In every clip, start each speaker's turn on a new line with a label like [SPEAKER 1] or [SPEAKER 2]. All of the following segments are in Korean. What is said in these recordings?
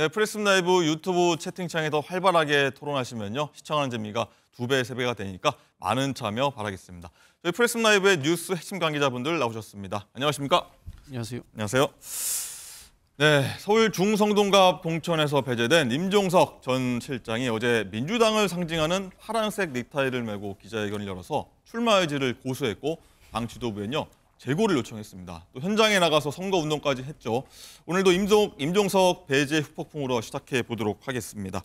[SPEAKER 1] 네, 프레스룸 라이브 유튜브 채팅창에 더 활발하게 토론하시면요. 시청하는 재미가 두 배, 세 배가 되니까 많은 참여 바라겠습니다. 저희 프레스룸 라이브의 뉴스 핵심 관계자분들 나오셨습니다. 안녕하십니까? 안녕하세요. 안녕하세요. 네, 서울 중성동갑 봉천에서 배제된 임종석 전 실장이 어제 민주당을 상징하는 파란색 넥타이를 메고 기자회견을 열어서 출마 의지를 고수했고 당지도부에는요 재고를 요청했습니다. 또 현장에 나가서 선거운동까지 했죠. 오늘도 임종, 임종석 배제 후폭풍으로 시작해 보도록 하겠습니다.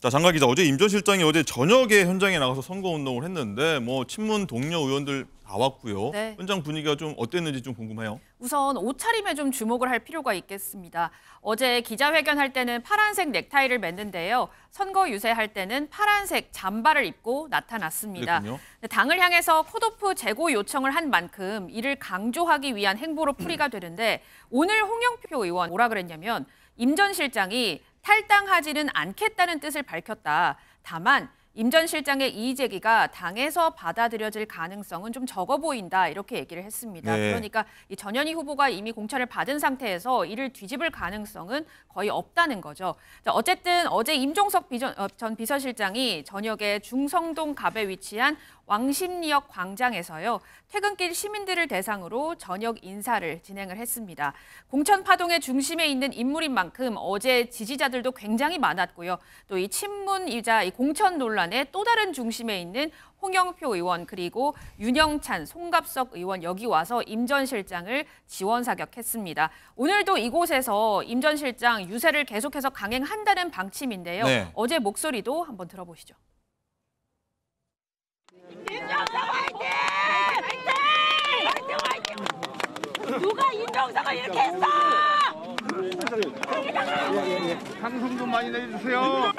[SPEAKER 1] 자, 장관 기자, 어제 임 전 실장이 어제 저녁에 현장에 나가서 선거운동을 했는데 뭐 친문 동료 의원들 나왔고요. 네. 현장 분위기가 좀 어땠는지 좀 궁금해요.
[SPEAKER 2] 우선 옷차림에 좀 주목을 할 필요가 있겠습니다. 어제 기자회견 할 때는 파란색 넥타이를 맸는데요. 선거 유세할 때는 파란색 잠바를 입고 나타났습니다. 그랬군요. 네, 당을 향해서 컷오프 재고 요청을 한 만큼 이를 강조하기 위한 행보로 음. 풀이가 되는데 오늘 홍영표 의원 뭐라 그랬냐면 임 전 실장이 탈당하지는 않겠다는 뜻을 밝혔다. 다만 임전 실장의 이의 제기가 당에서 받아들여질 가능성은 좀 적어 보인다 이렇게 얘기를 했습니다. 네. 그러니까 이 전현희 후보가 이미 공천을 받은 상태에서 이를 뒤집을 가능성은 거의 없다는 거죠. 자, 어쨌든 어제 임종석 비전, 어, 전 비서실장이 저녁에 중성동 갑에 위치한 왕십리역 광장에서요. 퇴근길 시민들을 대상으로 저녁 인사를 진행을 했습니다. 공천 파동의 중심에 있는 인물인 만큼 어제 지지자들도 굉장히 많았고요. 또 이 친문이자 이 공천 논란의 또 다른 중심에 있는 홍영표 의원 그리고 윤영찬, 송갑석 의원 여기 와서 임 전 실장을 지원 사격했습니다. 오늘도 이곳에서 임 전 실장 유세를 계속해서 강행한다는 방침인데요. 네. 어제 목소리도 한번 들어보시죠.
[SPEAKER 3] 임종석 화이팅! 화이팅! 화이팅! 화이팅! 누가 임종석가 이렇게 했어?
[SPEAKER 4] 한숨도 많이 내주세요.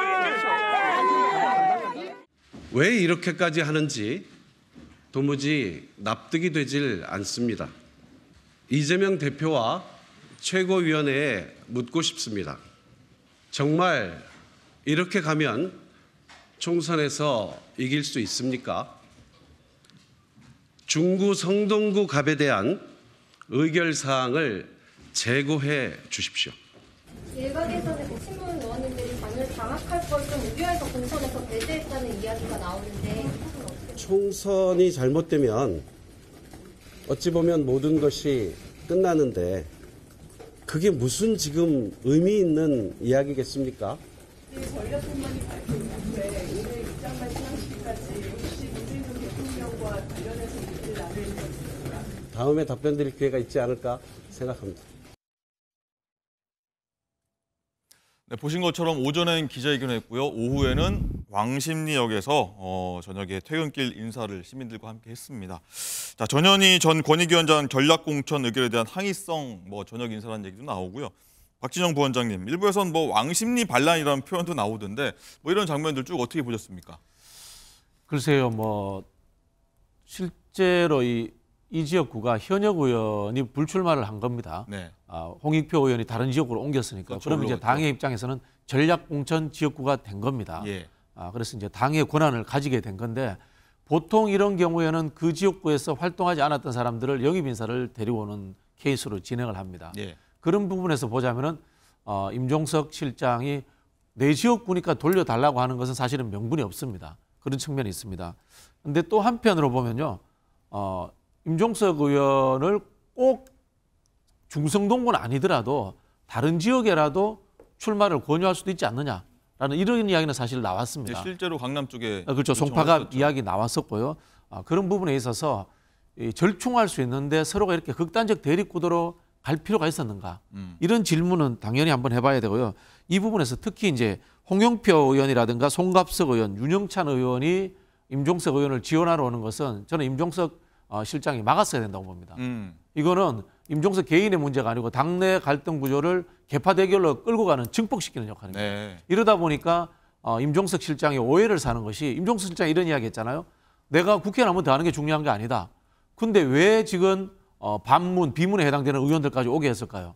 [SPEAKER 4] 왜 이렇게까지 하는지 도무지 납득이 되질 않습니다. 이재명 대표와 최고위원회에 묻고 싶습니다. 정말 이렇게 가면 총선에서 이길 수 있습니까? 중구 성동구 갑에 대한 의결 사항을 제고해 주십시오.
[SPEAKER 5] 일각에서는 신문 그 의원님들이 당을 장악할 것을 우려해서 공천에서 배제했다는 이야기가 나오는데
[SPEAKER 4] 총선이 잘못되면 어찌 보면 모든 것이 끝나는데 그게 무슨 지금 의미 있는 이야기겠습니까?
[SPEAKER 6] 네, 전략뿐만이 밝힌 후에
[SPEAKER 4] 다음에 답변 드릴 기회가 있지 않을까 생각합니다.
[SPEAKER 1] 네, 보신 것처럼 오전엔 기자회견했고요. 오후에는 왕십리역에서 어, 저녁에 퇴근길 인사를 시민들과 함께 했습니다. 자, 전현희 전 권익위원장 전략공천 의결에 대한 항의성 뭐 저녁 인사라는 얘기도 나오고요. 박진영 부원장님, 일부에선 뭐 왕십리 반란이라는 표현도 나오던데
[SPEAKER 7] 뭐 이런 장면들 쭉 어떻게 보셨습니까? 글쎄요, 뭐 실제로 이이 지역구가 현역 의원이 불출마를 한 겁니다. 네. 아, 홍익표 의원이 다른 지역으로 옮겼으니까 그렇죠. 그럼 이제 그렇죠. 당의 입장에서는 전략 공천 지역구가 된 겁니다. 예. 아, 그래서 이제 당의 권한을 가지게 된 건데 보통 이런 경우에는 그 지역구에서 활동하지 않았던 사람들을 영입 인사를 데려오는 케이스로 진행을 합니다. 예. 그런 부분에서 보자면은 어, 임종석 실장이 내 지역구니까 돌려달라고 하는 것은 사실은 명분이 없습니다. 그런 측면이 있습니다. 근데 또 한편으로 보면요. 어, 임종석 의원을 꼭 중성동군 아니더라도 다른 지역에라도 출마를 권유할 수도 있지 않느냐라는 이런 이야기는 사실 나왔습니다. 네,
[SPEAKER 1] 실제로 강남 쪽에 아, 그렇죠. 송파가
[SPEAKER 7] 이야기 나왔었고요. 아, 그런 부분에 있어서 이 절충할 수 있는데 서로가 이렇게 극단적 대립 구도로 갈 필요가 있었는가 음. 이런 질문은 당연히 한번 해봐야 되고요. 이 부분에서 특히 이제 홍영표 의원이라든가 송갑석 의원, 윤영찬 의원이 임종석 의원을 지원하러 오는 것은 저는 임종석 어, 실장이 막았어야 된다고 봅니다. 음. 이거는 임종석 개인의 문제가 아니고 당내 갈등 구조를 개파 대결로 끌고 가는 증폭시키는 역할입니다. 네. 이러다 보니까 어, 임종석 실장이 오해를 사는 것이 임종석 실장이 이런 이야기 했잖아요. 내가 국회에 한면더 하는 게 중요한 게 아니다. 근데 왜 지금 어, 반문, 비문에 해당되는 의원들까지 오게 했을까요?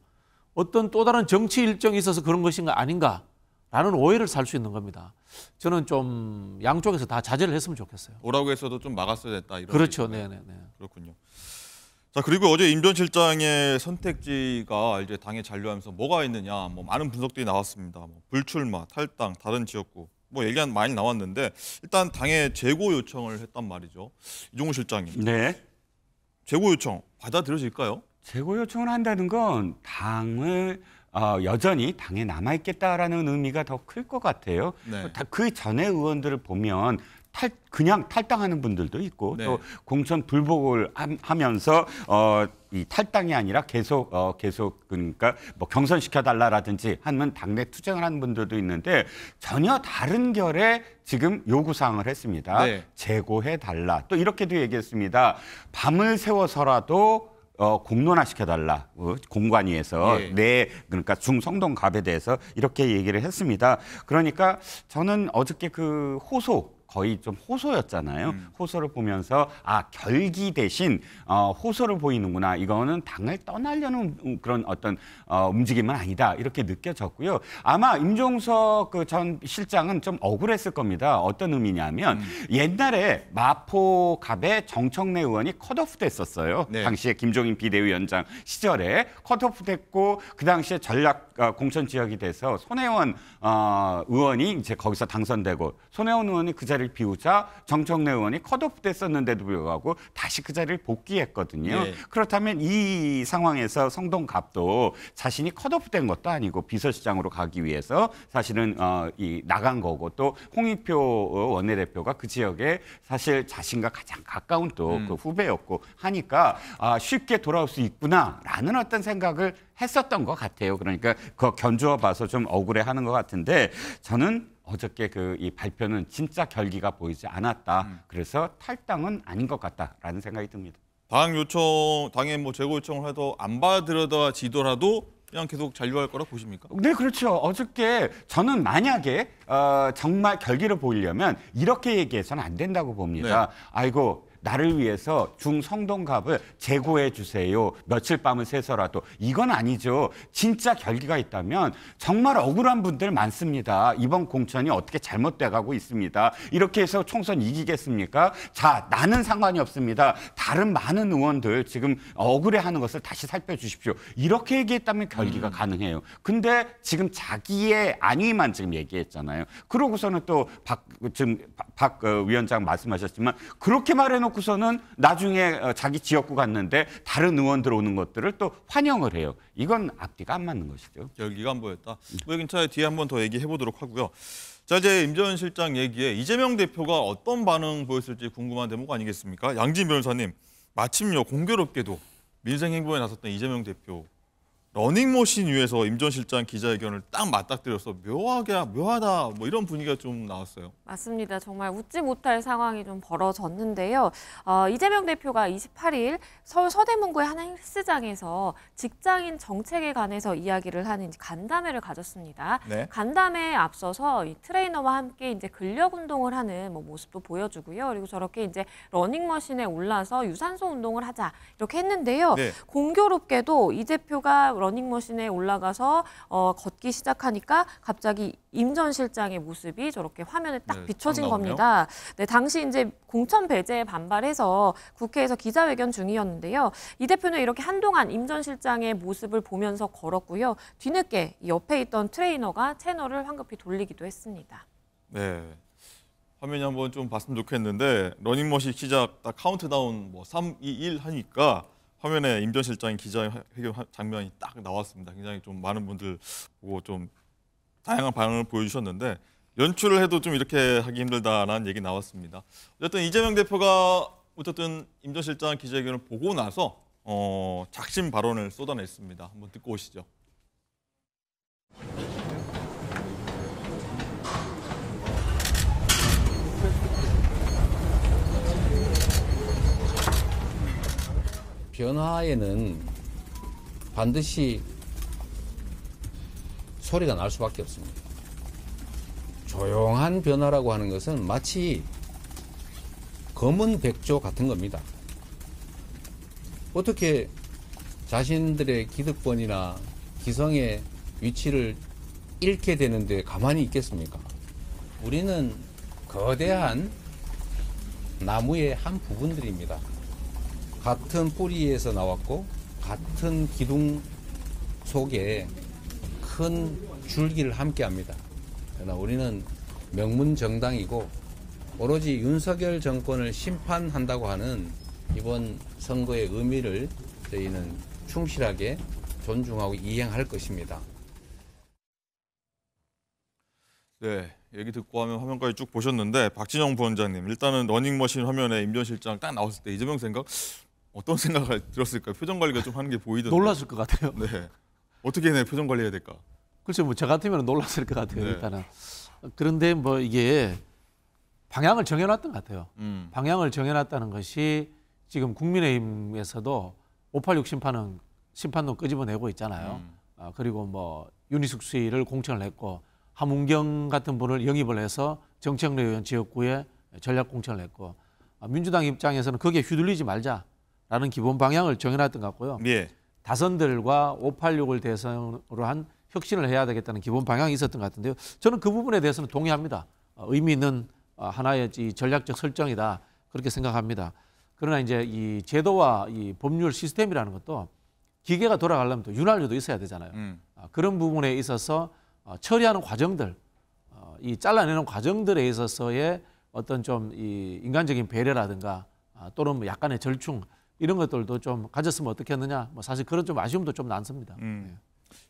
[SPEAKER 7] 어떤 또 다른 정치 일정이 있어서 그런 것인가 아닌가 라는 오해를 살 수 있는 겁니다. 저는 좀 양쪽에서 다 자제를 했으면 좋겠어요.
[SPEAKER 1] 오라고 했어도 좀 막았어야 했다 이런 그렇죠. 네, 네, 네. 그렇군요.
[SPEAKER 7] 자 그리고 어제 임 전 실장의
[SPEAKER 1] 선택지가 이제 당에 잔류하면서 뭐가 있느냐 뭐 많은 분석들이 나왔습니다. 뭐 불출마, 탈당, 다른 지역구 뭐 얘기가 많이 나왔는데 일단 당에 재고 요청을 했단 말이죠. 이종우 실장님. 네. 재고 요청 받아들여질까요? 재고 요청을 한다는 건
[SPEAKER 8] 당을 어, 여전히 당에 남아있겠다라는 의미가 더 클 것 같아요. 네. 그 전에 의원들을 보면 탈, 그냥 탈당하는 분들도 있고 네. 또 공천 불복을 하면서 어, 이 탈당이 아니라 계속 어, 계속 그러니까 뭐 경선 시켜달라라든지 하면 당내 투쟁을 하는 분들도 있는데 전혀 다른 결의 지금 요구 사항을 했습니다. 네. 제고해 달라 또 이렇게도 얘기했습니다. 밤을 새워서라도 어, 공론화시켜달라 어, 공관위에서 예. 내 그러니까 중성동 갑에 대해서 이렇게 얘기를 했습니다. 그러니까 저는 어저께 그 호소 거의 좀 호소였잖아요. 음. 호소를 보면서 아 결기 대신 어, 호소를 보이는구나. 이거는 당을 떠나려는 그런 어떤 어, 움직임은 아니다 이렇게 느껴졌고요. 아마 임종석 그 전 실장은 좀 억울했을 겁니다. 어떤 의미냐면 음. 옛날에 마포갑의 정청래 의원이 컷오프 됐었어요. 네. 당시에 김종인 비대위원장 시절에 컷오프 됐고 그 당시에 전략 어, 공천 지역이 돼서 손혜원 어, 의원이 이제 거기서 당선되고 손혜원 의원이 그 자리 자리를 비우자 정청래 의원이 컷오프 됐었는데도 불구하고 다시 그 자리를 복귀했거든요. 네. 그렇다면 이 상황에서 성동갑도 자신이 컷오프 된 것도 아니고 비서실장으로 가기 위해서 사실은 어, 이 나간 거고 또 홍익표 원내대표가 그 지역에 사실 자신과 가장 가까운 또그 음. 그 후배였고 하니까 아, 쉽게 돌아올 수 있구나라는 어떤 생각을 했었던 것 같아요. 그러니까 그 견주어 봐서 좀 억울해하는 것 같은데 저는 어저께 그 이 발표는 진짜 결기가 보이지 않았다. 음. 그래서 탈당은 아닌 것 같다라는
[SPEAKER 1] 생각이 듭니다. 당 요청, 당의 뭐 재고 요청을 해도 안 받아들여지더라도 그냥 계속 잔류할 거라 보십니까?
[SPEAKER 8] 네, 그렇죠. 어저께 저는 만약에 어, 정말 결기를 보이려면 이렇게 얘기해서는 안 된다고 봅니다. 네. 아이고 나를 위해서 중성동갑을 제고해 주세요. 며칠 밤을 새서라도 이건 아니죠. 진짜 결기가 있다면 정말 억울한 분들 많습니다. 이번 공천이 어떻게 잘못돼 가고 있습니다. 이렇게 해서 총선 이기겠습니까? 자, 나는 상관이 없습니다. 다른 많은 의원들 지금 억울해하는 것을 다시 살펴주십시오. 이렇게 얘기했다면 결기가 음. 가능해요. 근데 지금 자기의 안위만 지금 얘기했잖아요. 그러고서는 또박 지금 박 어, 위원장 말씀하셨지만 그렇게 말해놓고서는 나중에 어, 자기 지역구 갔는데 다른 의원들 오는 것들을 또 환영을 해요. 이건
[SPEAKER 1] 앞뒤가 안 맞는 것이죠. 여기가 안 보였다. 뭐괜찮아 뒤에 한번더 얘기해 보도록 하고요. 자 이제 임전 실장 얘기에 이재명 대표가 어떤 반응 보였을지 궁금한 대목 아니겠습니까? 양진 변호사님 마침요 공교롭게도 민생 행보에 나섰던 이재명 대표 러닝머신 위에서 임 전 실장 기자회견을 딱 맞닥뜨려서 묘하게 묘하다 뭐 이런 분위기가 좀 나왔어요.
[SPEAKER 5] 맞습니다. 정말 웃지 못할 상황이 좀 벌어졌는데요. 어, 이재명 대표가 28일 서울 서대문구의 한 헬스장에서 직장인 정책에 관해서 이야기를 하는 간담회를 가졌습니다. 네. 간담회에 앞서서 이 트레이너와 함께 이제 근력 운동을 하는 뭐 모습도 보여주고요. 그리고 저렇게 이제 러닝머신에 올라서 유산소 운동을 하자 이렇게 했는데요. 네. 공교롭게도 이 대표가 러닝머신에 올라가서 어, 걷기 시작하니까 갑자기 임전 실장의 모습이 저렇게 화면에 딱 네, 비춰진 겁니다. 네, 당시 이제 공천 배제에 반발해서 국회에서 기자회견 중이었는데요. 이 대표는 이렇게 한동안 임전 실장의 모습을 보면서 걸었고요. 뒤늦게 옆에 있던 트레이너가 채널을 황급히 돌리기도 했습니다.
[SPEAKER 1] 네. 화면이 한번 좀 봤으면 좋겠는데 러닝머신 시작 딱 카운트다운 뭐 3, 2, 1 하니까 화면에 임전 실장이 기자회견 장면이 딱 나왔습니다. 굉장히 좀 많은 분들 보고 좀 다양한 반응을 보여주셨는데 연출을 해도 좀 이렇게 하기 힘들다라는 얘기 나왔습니다. 어쨌든 이재명 대표가 어쨌든 임전 실장 기자회견을 보고 나서 어, 작심 발언을 쏟아냈습니다. 한번 듣고 오시죠.
[SPEAKER 9] 변화에는 반드시 소리가 날 수밖에 없습니다.
[SPEAKER 8] 조용한
[SPEAKER 9] 변화라고 하는 것은 마치 검은 백조 같은 겁니다. 어떻게 자신들의 기득권이나 기성의 위치를 잃게 되는데 가만히 있겠습니까? 우리는 거대한 나무의 한 부분들입니다. 같은 뿌리에서 나왔고 같은 기둥 속에 큰 줄기를 함께 합니다. 그러나 우리는 명문 정당이고 오로지 윤석열 정권을 심판한다고 하는 이번 선거의 의미를 저희는 충실하게 존중하고 이행할 것입니다.
[SPEAKER 1] 네, 얘기 듣고 하면 화면까지 쭉 보셨는데 박진영 부원장님 일단은 러닝머신 화면에 임전 실장 딱 나왔을 때 이재명 생각 어떤 생각을 들었을까? 요 표정 관리가 좀 하는 게 보이던데. 놀랐을 것 같아요. 네.
[SPEAKER 7] 어떻게 내 표정 관리해야 될까? 글쎄 뭐저 같으면 놀랐을 것 같아요. 네. 일단은. 그런데 뭐 이게 방향을 정해놨던 것 같아요. 음. 방향을 정해놨다는 것이 지금 국민의힘에서도 586 심판은 심판도 끄집어내고 있잖아요. 음. 아, 그리고 뭐 윤희숙 씨를 공천을 했고 함운경 같은 분을 영입을 해서 정책내 의원 지역구에 전략 공천을 했고 아, 민주당 입장에서는 거기에 휘둘리지 말자. 라는 기본 방향을 정해놨던 것 같고요. 예. 다선들과 586을 대상으로 한 혁신을 해야 되겠다는 기본 방향이 있었던 것 같은데요. 저는 그 부분에 대해서는 동의합니다. 어, 의미 있는 어, 하나의 전략적 설정이다. 그렇게 생각합니다. 그러나 이제 이 제도와 이 법률 시스템이라는 것도 기계가 돌아가려면 또 윤활유도 있어야 되잖아요. 음. 아, 그런 부분에 있어서 어, 처리하는 과정들, 이 잘라내는 과정들에 있어서의 어떤 좀 이 인간적인 배려라든가 아, 또는 뭐 약간의 절충 이런 것들도 좀 가졌으면 어떻겠느냐. 뭐 사실 그런 좀 아쉬움도 좀 남습니다. 음. 네.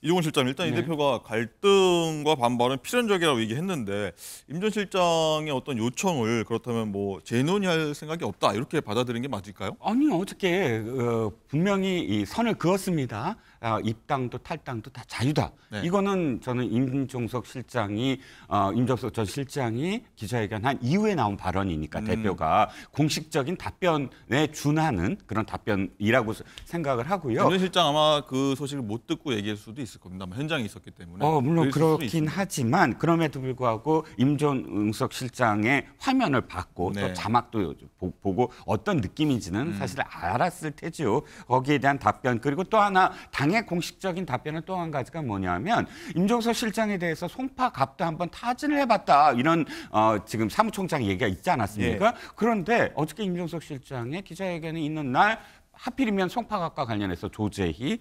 [SPEAKER 1] 이종훈 실장 일단 이 네. 대표가 갈등과 반발은 필연적이라고 얘기했는데 임 전 실장의 어떤 요청을 그렇다면 뭐 재논의할 생각이 없다 이렇게 받아들인 게 맞을까요? 아니 어떻게 어, 분명히 이 선을 그었습니다. 어, 입당도 탈당도
[SPEAKER 8] 다 자유다. 네. 이거는 저는 임종석 실장이 어, 임종석 전 실장이 기자회견 한 이후에 나온 발언이니까 음. 대표가 공식적인 답변에 준하는 그런 답변이라고
[SPEAKER 1] 생각을 하고요. 전 실장 아마 그 소식을 못 듣고 얘기할 수도 있을 겁니다. 현장에 있었기 때문에. 어, 물론 그렇긴
[SPEAKER 8] 하지만 그럼에도 불구하고 임종석 실장의 화면을 봤고 네. 또 자막도 보고 어떤 느낌인지는 음. 사실 알았을 테지요. 거기에 대한 답변 그리고 또 하나 단 당의 공식적인 답변은 또 한 가지가 뭐냐면 임종석 실장에 대해서 송파 갑도 한번 타진을 해봤다 이런 어, 지금 사무총장 얘기가 있지 않았습니까? 예. 그런데 어저께 임종석 실장의 기자회견이 있는 날 하필이면 송파갑과 관련해서 조재희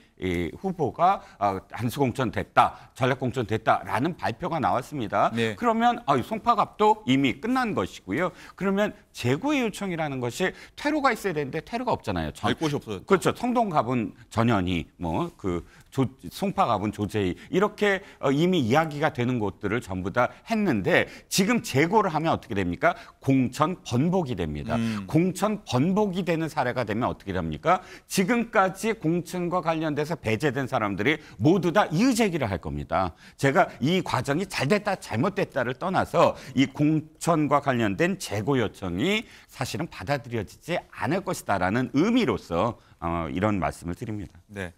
[SPEAKER 8] 후보가 안수공천 아, 됐다, 전략공천 됐다라는 발표가 나왔습니다. 네. 그러면 아, 송파갑도 이미 끝난 것이고요. 그러면 재구의 요청이라는 것이 퇴로가 있어야 되는데 퇴로가 없잖아요. 전, 곳이 없어요. 그렇죠. 성동갑은 전현이뭐그 조, 송파 가분 조제이 이렇게 어, 이미 이야기가 되는 곳들을 전부 다 했는데 지금 재고를 하면 어떻게 됩니까? 공천 번복이 됩니다. 음. 공천 번복이 되는 사례가 되면 어떻게 됩니까? 지금까지 공천과 관련돼서 배제된 사람들이 모두 다 이의 제기를 할 겁니다. 제가 이 과정이 잘됐다 잘못됐다를 떠나서 이 공천과 관련된 재고 요청이 사실은 받아들여지지 않을 것이다라는
[SPEAKER 1] 의미로서 어, 이런 말씀을 드립니다. 네.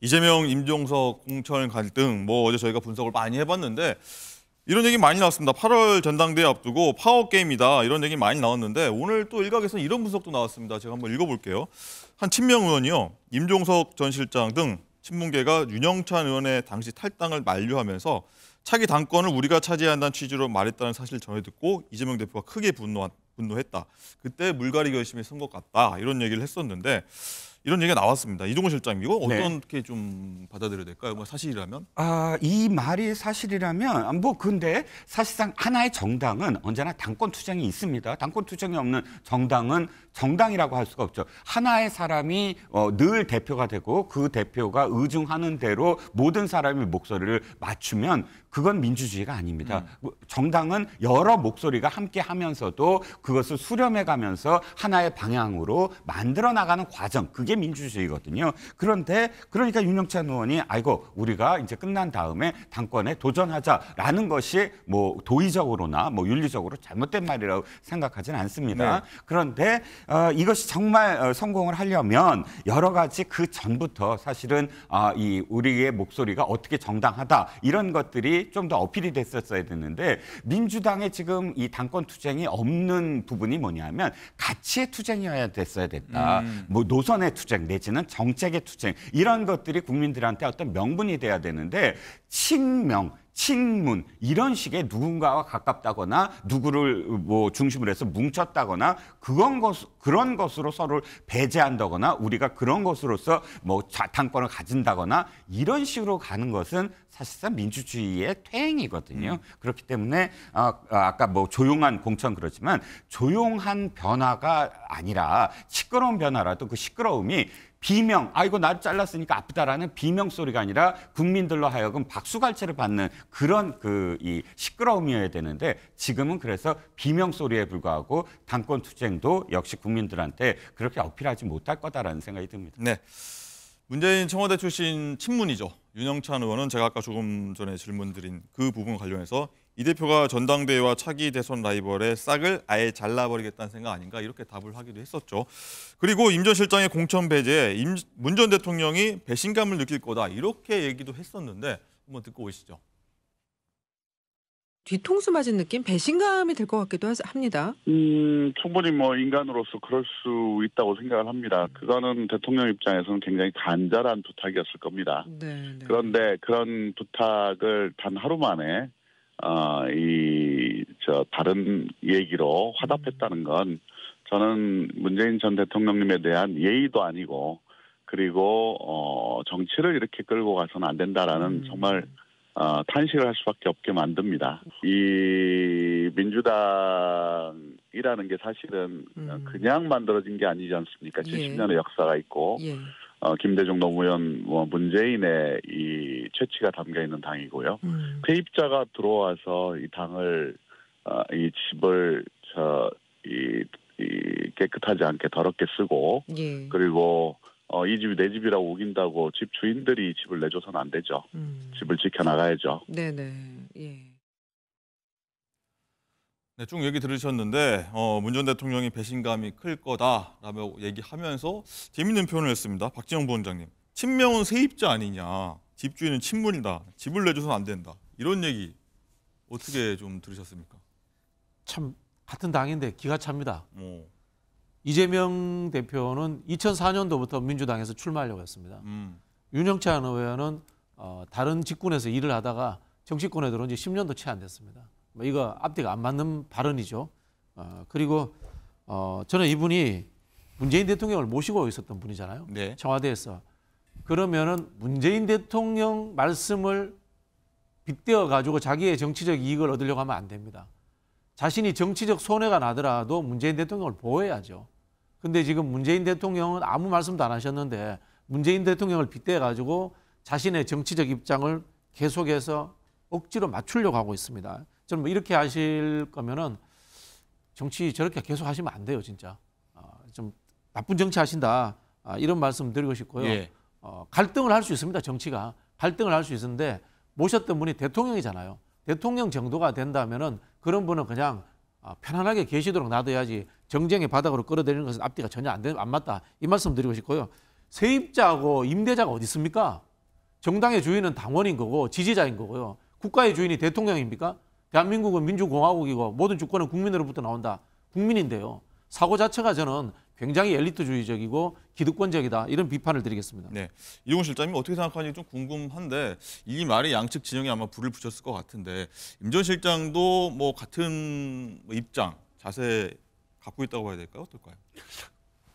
[SPEAKER 1] 이재명, 임종석, 공천 갈등 뭐 어제 저희가 분석을 많이 해봤는데 이런 얘기 많이 나왔습니다. 8월 전당대회 앞두고 파워 게임이다 이런 얘기 많이 나왔는데 오늘 또 일각에서는 이런 분석도 나왔습니다. 제가 한번 읽어볼게요. 한 친명 의원이요, 임종석 전 실장 등 친문계가 윤영찬 의원의 당시 탈당을 만류하면서 차기 당권을 우리가 차지한다는 취지로 말했다는 사실을 전해 듣고 이재명 대표가 크게 분노, 분노했다. 그때 물갈이 결심이 선 것 같다 이런 얘기를 했었는데 이런 얘기가 나왔습니다. 이종호 실장님 이거 네. 어떻게 네. 좀 받아들여야 될까요? 뭐 사실이라면?
[SPEAKER 8] 아, 이 말이 사실이라면 아, 뭐 근데 사실상 하나의 정당은 언제나 당권 투쟁이 있습니다. 당권 투쟁이 없는 정당은 정당이라고 할 수가 없죠. 하나의 사람이 어, 늘 대표가 되고 그 대표가 의중하는 대로 모든 사람이 목소리를 맞추면 그건 민주주의가 아닙니다. 음. 뭐 정당은 여러 목소리가 함께 하면서도 그것을 수렴해 가면서 하나의 방향으로 만들어 나가는 과정. 그게 민주주의거든요. 그런데 그러니까 윤영찬 의원이 아이고 우리가 이제 끝난 다음에 당권에 도전하자라는 것이 뭐 도의적으로나 뭐 윤리적으로 잘못된 말이라고 생각하진 않습니다. 네. 그런데 어, 이것이 정말 어, 성공을 하려면 여러 가지 그 전부터 사실은 어, 이 우리의 목소리가 어떻게 정당하다 이런 것들이 좀더 어필이 됐었어야 됐는데 민주당의 지금 이 당권 투쟁이 없는 부분이 뭐냐면 가치의 투쟁이어야 됐어야 됐다. 음. 뭐 노선의 투쟁 내지는 정책의 투쟁 이런 것들이 국민들한테 어떤 명분이 돼야 되는데 친명 친문 이런 식의 누군가와 가깝다거나 누구를 뭐 중심으로 해서 뭉쳤다거나 그런 것 그런 것으로 서로를 배제한다거나 우리가 그런 것으로서 뭐자당권을 가진다거나 이런 식으로 가는 것은 사실상 민주주의의 퇴행이거든요. 음. 그렇기 때문에 아, 아, 아까 뭐 조용한 공천 그렇지만 조용한 변화가 아니라 시끄러운 변화라도 그 시끄러움이 비명, 아이고 나를 잘랐으니까 아프다라는 비명 소리가 아니라 국민들로 하여금 박수갈채를 받는 그런 그 이 시끄러움이어야 되는데 지금은 그래서 비명 소리에 불과하고 당권 투쟁도 역시 국민들한테
[SPEAKER 1] 그렇게 어필하지 못할 거다라는 생각이 듭니다. 네. 문재인 청와대 출신 친문이죠. 윤영찬 의원은 제가 아까 조금 전에 질문드린 그 부분 관련해서 이 대표가 전당대회와 차기 대선 라이벌의 싹을 아예 잘라버리겠다는 생각 아닌가 이렇게 답을 하기도 했었죠. 그리고 임 전 실장의 공천 배제에 문전 대통령이 배신감을 느낄 거다 이렇게 얘기도 했었는데 한번 듣고 오시죠.
[SPEAKER 2] 뒤통수 맞은 느낌, 배신감이 될 것 같기도 합니다.
[SPEAKER 3] 음, 충분히 뭐 인간으로서 그럴 수 있다고 생각을 합니다. 그거는 대통령 입장에서는 굉장히 간절한 부탁이었을 겁니다. 네, 네. 그런데 그런 부탁을 단 하루 만에 아 이 저 다른 얘기로 화답했다는 건 저는 문재인 전 대통령님에 대한 예의도 아니고 그리고 어, 정치를 이렇게 끌고 가서는 안 된다라는 음. 정말 어, 탄식을 할 수밖에 없게 만듭니다. 이 민주당이라는 게 사실은 음. 그냥 만들어진 게 아니지 않습니까? 70년의 예. 역사가 있고 예. 어, 김대중 노무현 뭐 문재인의 이최치가 담겨 있는 당이고요. 음. 세입자가 들어와서 이 당을 어, 이 집을 저이 이 깨끗하지 않게 더럽게 쓰고 예. 그리고 어, 이 집이 내 집이라고 우긴다고 집 주인들이 집을 내줘서는 안 되죠. 음. 집을 지켜나가야죠.
[SPEAKER 5] 네네. 예.
[SPEAKER 1] 네, 쭉 얘기 들으셨는데 어, 문전 대통령이 배신감이 클 거다라며 얘기하면서 재밌는 표현을 했습니다. 박진영 부원장님. 친명은 세입자 아니냐. 집주인은 친문이다. 집을 내줘서는 안 된다. 이런 얘기 어떻게 좀 들으셨습니까?
[SPEAKER 7] 참 같은 당인데 기가 찹니다. 오. 어. 이재명 대표는 2004년도부터 민주당에서 출마하려고 했습니다. 음. 윤영찬 의원은 어, 다른 직군에서 일을 하다가 정치권에 들어온 지 10년도 채 안 됐습니다. 뭐 이거 앞뒤가 안 맞는 발언이죠. 어, 그리고 어, 저는 이분이 문재인 대통령을 모시고 있었던 분이잖아요. 네. 청와대에서. 그러면은 문재인 대통령 말씀을 빗대어 가지고 자기의 정치적 이익을 얻으려고 하면 안 됩니다. 자신이 정치적 손해가 나더라도 문재인 대통령을 보호해야죠. 근데 지금 문재인 대통령은 아무 말씀도 안 하셨는데 문재인 대통령을 빗대어 가지고 자신의 정치적 입장을 계속해서 억지로 맞추려고 하고 있습니다. 저는 뭐 이렇게 하실 거면은 정치 저렇게 계속 하시면 안 돼요, 진짜. 어, 좀 나쁜 정치 하신다. 아, 이런 말씀 드리고 싶고요. 예. 어, 갈등을 할 수 있습니다, 정치가. 갈등을 할 수 있는데 모셨던 분이 대통령이잖아요. 대통령 정도가 된다면은 그런 분은 그냥 어, 편안하게 계시도록 놔둬야지 정쟁의 바닥으로 끌어들이는 것은 앞뒤가 전혀 안, 되, 안 맞다. 이 말씀 드리고 싶고요. 세입자하고 임대자가 어디 있습니까? 정당의 주인은 당원인 거고 지지자인 거고요. 국가의 주인이 대통령입니까? 대한민국은 민주공화국이고 모든 주권은 국민으로부터 나온다. 국민인데요. 사고 자체가 저는 굉장히 엘리트주의적이고 기득권적이다 이런 비판을 드리겠습니다. 네, 이용 실장님 어떻게 생각하는지 좀 궁금한데
[SPEAKER 1] 이 말에 양측 진영이 아마 불을 붙였을 것 같은데 임전 실장도 뭐 같은 입장 자세 갖고 있다고 봐야 될까요? 어떨까요?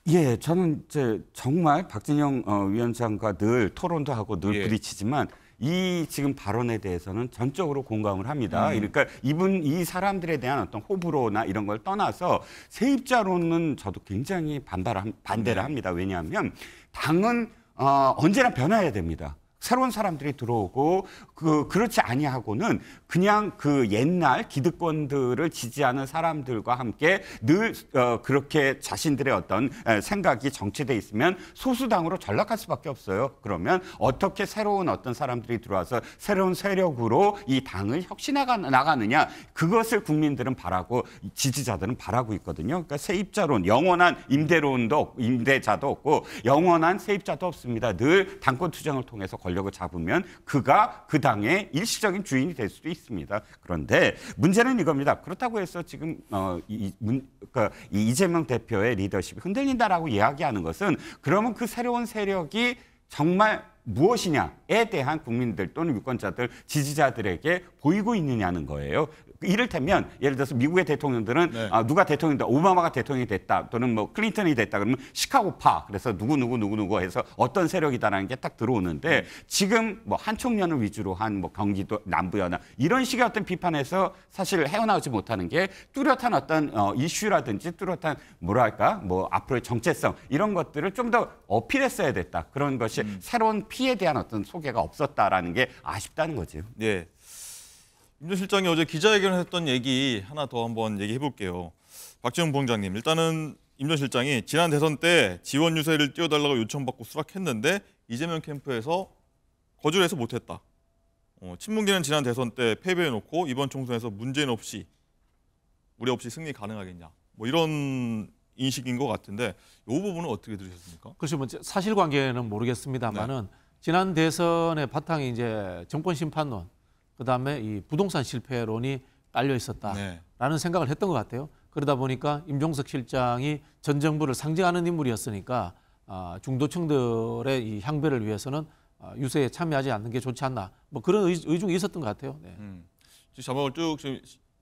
[SPEAKER 8] 예, 저는 이제 정말 박진영 어, 위원장과 늘 토론도 하고 늘 예. 부딪히지만 이 지금 발언에 대해서는 전적으로 공감을 합니다. 음. 그러니까 이분 이 사람들에 대한 어떤 호불호나 이런 걸 떠나서 세입자로는 저도 굉장히 반발 반대를 네. 합니다. 왜냐하면 당은 어, 언제나 변화해야 됩니다. 새로운 사람들이 들어오고 그 그렇지 아니하고는 그냥 그 옛날 기득권들을 지지하는 사람들과 함께 늘 어, 그렇게 자신들의 어떤 생각이 정체돼 있으면 소수당으로 전락할 수밖에 없어요. 그러면 어떻게 새로운 어떤 사람들이 들어와서 새로운 세력으로 이 당을 혁신해 나가느냐 그것을 국민들은 바라고 지지자들은 바라고 있거든요. 그러니까 세입자론 영원한 임대론도 임대자도 없고 영원한 세입자도 없습니다. 늘 당권 투쟁을 통해서 권 권력을 잡으면 그가 그 당의 일시적인 주인이 될 수도 있습니다. 그런데 문제는 이겁니다. 그렇다고 해서 지금 어, 이, 문, 그니까이 이재명 대표의 리더십이 흔들린다라고 이야기하는 것은 그러면 그 새로운 세력이 정말 무엇이냐에 대한 국민들 또는 유권자들 지지자들에게 보이고 있느냐는 거예요. 이를테면 예를 들어서 미국의 대통령들은 네. 아, 누가 대통령이다 오바마가 대통령이 됐다 또는 뭐 클린턴이 됐다 그러면 시카고파 그래서 누구 누구 누구 누구 해서 어떤 세력이다라는 게 딱 들어오는데 음. 지금 뭐 한 총련을 위주로 한 뭐 경기도 남부 연합 이런 식의 어떤 비판에서 사실 헤어나오지 못하는 게 뚜렷한 어떤 어, 이슈라든지 뚜렷한 뭐랄까 뭐 앞으로의 정체성 이런 것들을 좀 더 어필했어야 됐다 그런 것이 음. 새로운 피에 대한 어떤 소개가 없었다라는 게 아쉽다는 거죠.
[SPEAKER 1] 예. 임윤 실장이 어제 기자회견을 했던 얘기 하나 더 한번 얘기해 볼게요. 박지원 부장님 일단은 임 전 실장이 지난 대선 때 지원 유세를 띄워달라고 요청받고 수락했는데 이재명 캠프에서 거절해서 못했다. 어, 친문계는 지난 대선 때 패배해놓고 이번 총선에서 문제는 없이 우리 없이 승리 가능하겠냐. 뭐 이런 인식인 것 같은데 이 부분은
[SPEAKER 7] 어떻게 들으셨습니까? 글쎄뭐 사실관계는 모르겠습니다만은 네. 지난 대선의 바탕이 이제 정권 심판론 그다음에 이 부동산 실패론이 깔려 있었다라는 네. 생각을 했던 것 같아요. 그러다 보니까 임종석 실장이 전 정부를 상징하는 인물이었으니까 아, 중도층들의 이 향배를 위해서는 아, 유세에 참여하지 않는 게 좋지 않나 뭐 그런 의, 의중이 있었던 것 같아요. 네.
[SPEAKER 1] 음. 자막을 쭉
[SPEAKER 7] 지금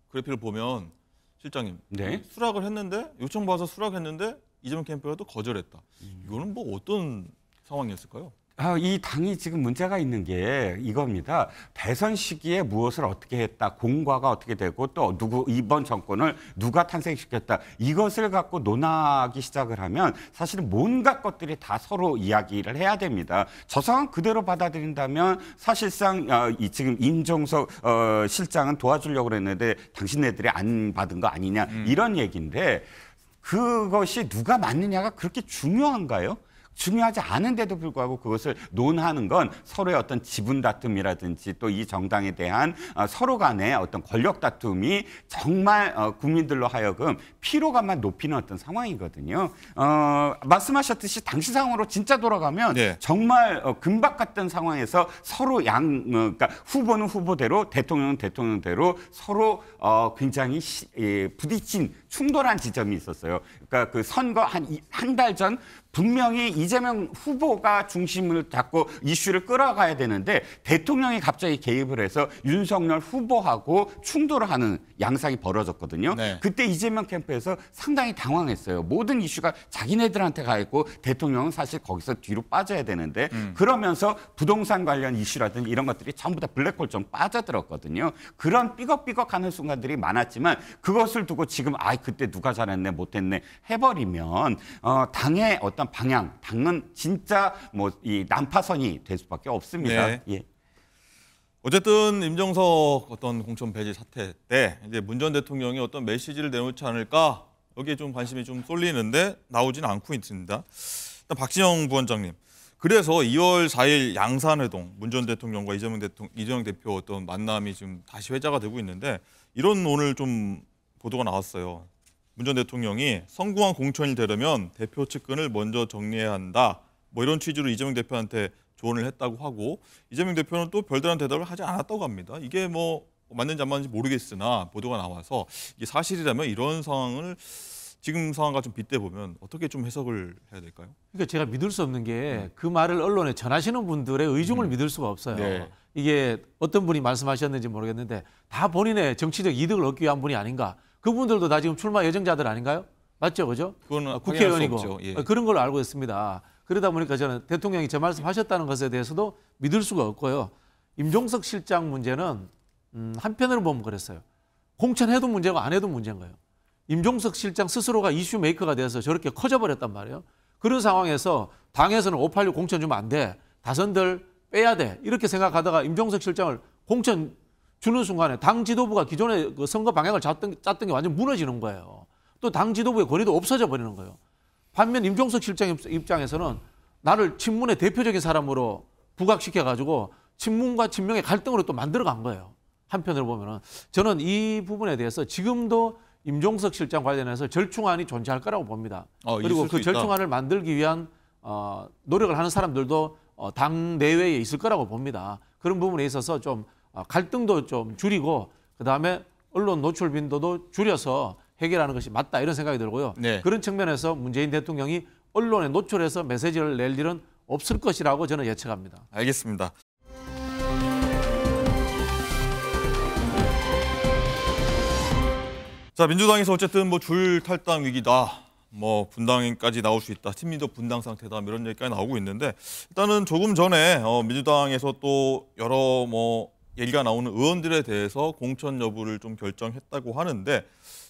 [SPEAKER 7] 그래픽을
[SPEAKER 1] 보면 실장님 네? 수락을 했는데 요청 받아서 수락했는데 이재명 캠프가 또 거절했다. 음. 이거는 뭐 어떤 상황이었을까요?
[SPEAKER 8] 아, 이 당이 지금 문제가 있는 게 이겁니다. 대선 시기에 무엇을 어떻게 했다, 공과가 어떻게 되고 또 누구 이번 정권을 누가 탄생시켰다 이것을 갖고 논하기 시작을 하면 사실은 뭔가 것들이 다 서로 이야기를 해야 됩니다. 저 상황 그대로 받아들인다면 사실상 어, 이 지금 임종석 어, 실장은 도와주려고 그랬는데 당신네들이 안 받은 거 아니냐 음. 이런 얘기인데 그것이 누가 맞느냐가 그렇게 중요한가요? 중요하지 않은데도 불구하고 그것을 논하는 건 서로의 어떤 지분 다툼이라든지 또 이 정당에 대한 어, 서로 간의 어떤 권력 다툼이 정말 어, 국민들로 하여금 피로감만 높이는 어떤 상황이거든요. 어, 말씀하셨듯이 당시 상황으로 진짜 돌아가면 네. 정말 어, 금박 같던 상황에서 서로 양 그러니까 후보는 후보대로 대통령은 대통령대로 서로 어, 굉장히 시, 예, 부딪힌 충돌한 지점이 있었어요. 그러니까 그 선거 한 한 달 전 분명히 이재명 후보가 중심을 잡고 이슈를 끌어가야 되는데 대통령이 갑자기 개입을 해서 윤석열 후보하고 충돌을 하는 양상이 벌어졌거든요. 네. 그때 이재명 캠프에서 상당히 당황했어요. 모든 이슈가 자기네들한테 가 있고 대통령은 사실 거기서 뒤로 빠져야 되는데 음. 그러면서 부동산 관련 이슈라든지 이런 것들이 전부 다 블랙홀 좀 빠져들었거든요. 그런 삐걱삐걱하는 순간들이 많았지만 그것을 두고 지금 아 그때 누가 잘했네 못했네 해버리면 어, 당의 어떤 방향, 당은 진짜 뭐 이 난파선이 될 수밖에 없습니다. 네. 예.
[SPEAKER 1] 어쨌든 임정석 어떤 공천 배제 사태 때 이제 문전 대통령이 어떤 메시지를 내놓지 않을까 여기에 좀 관심이 좀 쏠리는데 나오지 않고 있습니다. 일단 박진영 부원장님. 그래서 2월 4일 양산회동 문 전 대통령과 이재명 대통령 이재명 대표 어떤 만남이 지금 다시 회자가 되고 있는데 이런 오늘 좀 보도가 나왔어요. 문전 대통령이 성공한 공천이 되려면 대표 측근을 먼저 정리해야 한다. 뭐 이런 취지로 이재명 대표한테 조언을 했다고 하고 이재명 대표는 또 별다른 대답을 하지 않았다고 합니다. 이게 뭐 맞는지 안 맞는지 모르겠으나 보도가 나와서 이게 사실이라면 이런 상황을 지금 상황과 좀 빗대 보면 어떻게 좀 해석을 해야 될까요?
[SPEAKER 7] 그러니까 제가 믿을 수 없는 게 그 말을 언론에 전하시는 분들의 의중을 음. 믿을 수가 없어요. 네. 이게 어떤 분이 말씀하셨는지 모르겠는데 다 본인의 정치적 이득을 얻기 위한 분이 아닌가. 그분들도 다 지금 출마 예정자들 아닌가요? 맞죠, 그죠? 그거 아, 국회의원이고 예. 아, 그런 걸로 알고 있습니다. 그러다 보니까 저는 대통령이 제 말씀하셨다는 것에 대해서도 믿을 수가 없고요. 임종석 실장 문제는 음, 한편으로 보면 그랬어요. 공천해도 문제고 안 해도 문제인 거예요. 임종석 실장 스스로가 이슈 메이커가 돼서 저렇게 커져버렸단 말이에요. 그런 상황에서 당에서는 586 공천 주면 안 돼. 다선들 빼야 돼. 이렇게 생각하다가 임종석 실장을 공천 주는 순간에 당 지도부가 기존의 그 선거 방향을 짰던, 짰던 게 완전 무너지는 거예요. 또 당 지도부의 권위도 없어져 버리는 거예요. 반면 임종석 실장 입장에서는 나를 친문의 대표적인 사람으로 부각시켜 가지고 친문과 친명의 갈등으로 또 만들어 간 거예요. 한편으로 보면은 저는 이 부분에 대해서 지금도 임종석 실장 관련해서 절충안이 존재할 거라고 봅니다. 어, 그리고 그 절충안을 만들기 위한 어, 노력을 하는 사람들도 어, 당 내외에 있을 거라고 봅니다. 그런 부분에 있어서 좀 아, 갈등도 좀 줄이고 그다음에 언론 노출 빈도도 줄여서 해결하는 것이 맞다 이런 생각이 들고요. 네. 그런 측면에서 문재인 대통령이 언론에 노출해서 메시지를 낼 일은 없을 것이라고 저는 예측합니다. 알겠습니다.
[SPEAKER 1] 자 민주당에서 어쨌든 뭐 줄 탈당 위기다. 뭐 분당까지 나올 수 있다. 친민도 분당 상태다. 뭐 이런 얘기까지 나오고 있는데 일단은 조금 전에 어, 민주당에서 또 여러 뭐 얘기가 나오는 의원들에 대해서 공천 여부를 좀 결정했다고 하는데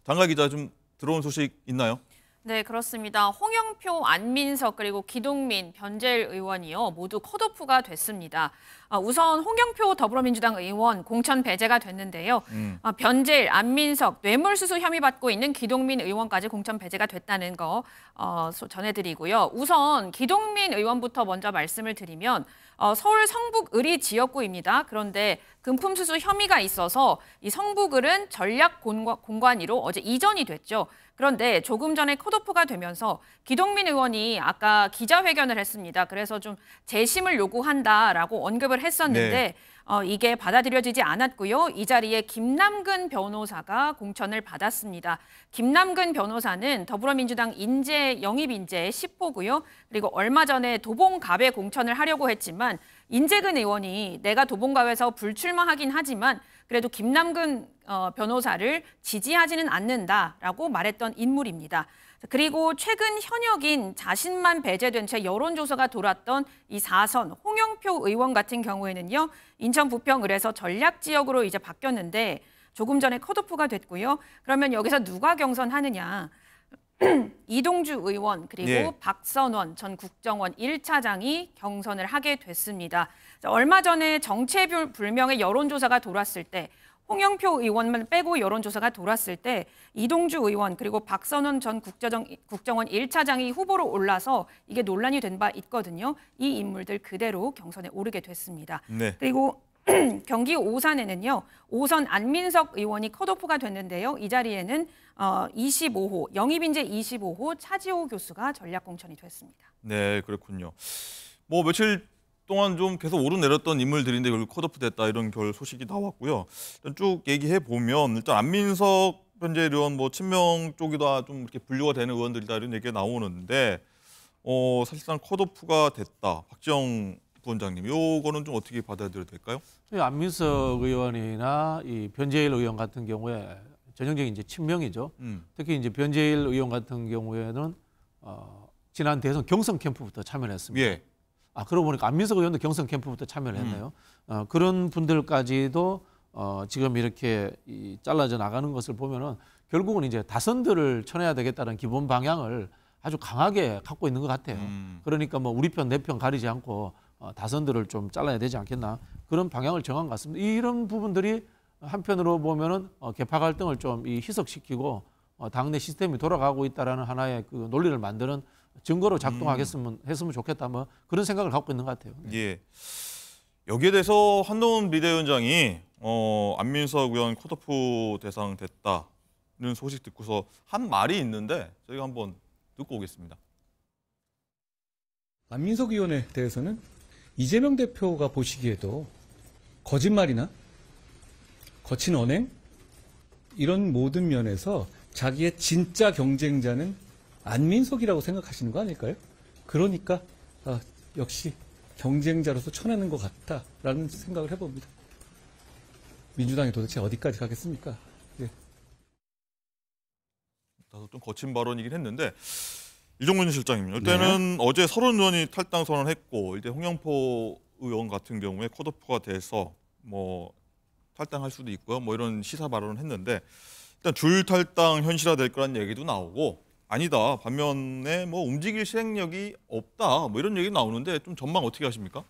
[SPEAKER 1] 장가 기자 좀 들어온 소식 있나요?
[SPEAKER 2] 네, 그렇습니다. 홍영표, 안민석 그리고 기동민, 변재일 의원이요 모두 컷오프가 됐습니다. 아, 우선 홍영표 더불어민주당 의원 공천 배제가 됐는데요. 음. 아, 변재일, 안민석, 뇌물수수 혐의 받고 있는 기동민 의원까지 공천 배제가 됐다는 거 어, 전해드리고요. 우선 기동민 의원부터 먼저 말씀을 드리면 어, 서울 성북 을이 지역구입니다. 그런데 금품 수수 혐의가 있어서 이 성북 을은 전략 공관위로 어제 이전이 됐죠. 그런데 조금 전에 컷오프가 되면서 기동민 의원이 아까 기자회견을 했습니다. 그래서 좀 재심을 요구한다라고 언급을 했었는데 네. 어, 이게 받아들여지지 않았고요. 이 자리에 김남근 변호사가 공천을 받았습니다. 김남근 변호사는 더불어민주당 인재 영입 인재 10호고요. 그리고 얼마 전에 도봉갑에 공천을 하려고 했지만 인재근 의원이 내가 도봉갑에서 불출마하긴 하지만 그래도 김남근 어, 변호사를 지지하지는 않는다라고 말했던 인물입니다. 그리고 최근 현역인 자신만 배제된 채 여론조사가 돌았던 이 4선 홍영표 의원 같은 경우에는요. 인천 부평을해서 전략지역으로 이제 바뀌었는데 조금 전에 컷오프가 됐고요. 그러면 여기서 누가 경선하느냐. 이동주 의원 그리고 예. 박선원 전 국정원 1차장이 경선을 하게 됐습니다. 얼마 전에 정체불명의 여론조사가 돌았을 때 홍영표 의원만 빼고 여론조사가 돌았을 때 이동주 의원 그리고 박선원 전 국정정, 국정원 1차장이 후보로 올라서 이게 논란이 된 바 있거든요. 이 인물들 그대로 경선에 오르게 됐습니다. 네. 그리고 경기 오산에는요. 오선 안민석 의원이 컷오프가 됐는데요. 이 자리에는 어, 25호, 영입인재 25호 차지호 교수가 전략공천이 됐습니다.
[SPEAKER 1] 네, 그렇군요. 뭐 며칠 동안 좀 계속 오르내렸던 인물들인데 결국 컷오프 됐다 이런 결 소식이 나왔고요. 쭉 얘기해 보면 일단 안민석 현재 의원 뭐 친명 쪽이다 좀 이렇게 분류가 되는 의원들이다 이런 얘기가 나오는데 어 사실상 컷오프가 됐다. 박지 부원장님, 요거는 좀 어떻게 받아들여 될까요?
[SPEAKER 7] 안민석 의원이나 이 변재일 의원 같은 경우에 전형적인 이제 친명이죠. 음. 특히 이제 변재일 의원 같은 경우에는 어, 지난 대선 경선 캠프부터 참여했습니다. 예. 아 그러고 보니까 안민석 의원도 경선 캠프부터 참여를 음. 했네요. 음. 어, 그런 분들까지도 어, 지금 이렇게 이, 잘라져 나가는 것을 보면은 결국은 이제 다선들을 쳐내야 되겠다는 기본 방향을 아주 강하게 갖고 있는 것 같아요. 음. 그러니까 뭐 우리 편 내 편 가리지 않고 어, 다선들을 좀 잘라야 되지 않겠나 그런 방향을 정한 것 같습니다. 이런 부분들이 한편으로 보면은 어, 개파 갈등을 좀 이 희석시키고 어, 당내 시스템이 돌아가고 있다라는 하나의 그 논리를 만드는 증거로 작동하겠으면 음. 했으면 좋겠다 뭐 그런 생각을 갖고 있는 것 같아요.
[SPEAKER 1] 네. 예. 여기에 대해서 한동훈 비대위원장이 어, 안민석 의원 컷오프 대상 됐다는 소식 듣고서 한 말이 있는데 저희가 한번 듣고 오겠습니다.
[SPEAKER 9] 안민석 의원에 대해서는 이재명 대표가 보시기에도 거짓말이나 거친 언행 이런 모든 면에서 자기의 진짜 경쟁자는 안민석이라고 생각하시는 거 아닐까요? 그러니까 아, 역시 경쟁자로서 쳐내는 것 같다라는 생각을 해봅니다. 민주당이 도대체 어디까지 가겠습니까?
[SPEAKER 3] 예.
[SPEAKER 1] 나도 좀 거친 발언이긴 했는데 이종근 실장님 일단은 네. 어제 서른 의원이 탈당 선언했고 이제 홍영포 의원 같은 경우에 컷오프가 돼서 뭐 탈당할 수도 있고요 뭐 이런 시사 발언을 했는데 일단 줄 탈당 현실화 될 거란 얘기도 나오고 아니다. 반면에 뭐 움직일 실행력이 없다. 뭐 이런 얘기 나오는데 좀 전망 어떻게 하십니까?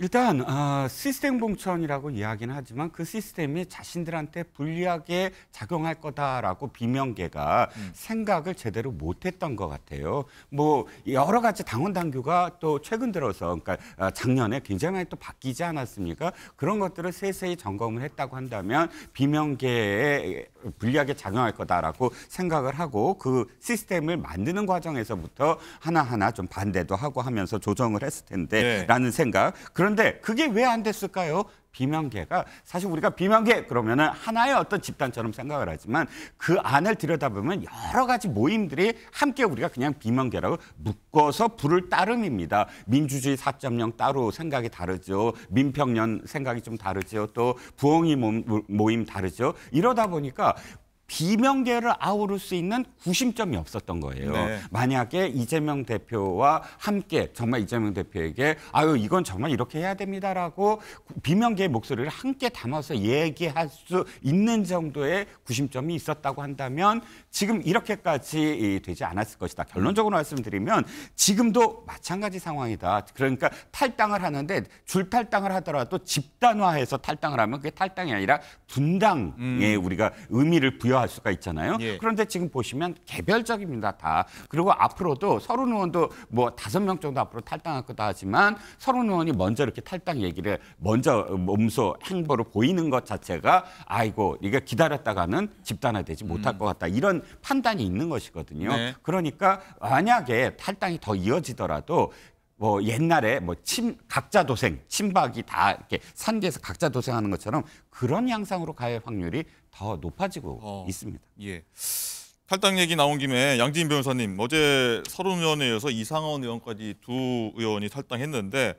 [SPEAKER 1] 일단 어, 시스템
[SPEAKER 8] 봉천이라고 이야기는 하지만 그 시스템이 자신들한테 불리하게 작용할 거다라고 비명계가 음. 생각을 제대로 못했던 것 같아요. 뭐 여러 가지 당원 당규가 또 최근 들어서 그러니까 아, 작년에 굉장히 많이 또 바뀌지 않았습니까? 그런 것들을 세세히 점검을 했다고 한다면 비명계의 불리하게 작용할 거다라고 생각을 하고 그 시스템을 만드는 과정에서부터 하나하나 좀 반대도 하고 하면서 조정을 했을 텐데라는 네. 생각. 그런데 그게 왜 안 됐을까요? 비명계가 사실 우리가 비명계 그러면은 하나의 어떤 집단처럼 생각을 하지만 그 안을 들여다보면 여러 가지 모임들이 함께 우리가 그냥 비명계라고 묶어서 부를 따름입니다. 민주주의 4.0 따로 생각이 다르죠. 민평년 생각이 좀 다르죠. 또 부엉이 모임 다르죠. 이러다 보니까 비명계를 아우를 수 있는 구심점이 없었던 거예요. 네. 만약에 이재명 대표와 함께 정말 이재명 대표에게 아유 이건 정말 이렇게 해야 됩니다라고 비명계의 목소리를 함께 담아서 얘기할 수 있는 정도의 구심점이 있었다고 한다면 지금 이렇게까지 되지 않았을 것이다. 결론적으로 말씀드리면 지금도 마찬가지 상황이다. 그러니까 탈당을 하는데 줄탈당을 하더라도 집단화해서 탈당을 하면 그게 탈당이 아니라 분당에 음. 우리가 의미를 부여 할 수가 있잖아요. 예. 그런데 지금 보시면 개별적입니다 다. 그리고 앞으로도 서른 의원도 뭐 다섯 명 정도 앞으로 탈당할 거다 하지만 서른 의원이 먼저 이렇게 탈당 얘기를 먼저 몸소 행보로 보이는 것 자체가 아이고 이게 기다렸다가는 집단화되지 못할 음. 것 같다 이런 판단이 있는 것이거든요. 네. 그러니까 만약에 탈당이 더 이어지더라도 뭐 옛날에 뭐 침, 각자 도생, 침박이 다 이렇게 산계에서
[SPEAKER 1] 각자 도생하는 것처럼 그런 양상으로 가야 할 확률이 더 높아지고 어, 있습니다. 예. 탈당 얘기 나온 김에 양지인 변호사님 어제 서른 의원에 회서 이상원 의원까지 두 의원이 탈당했는데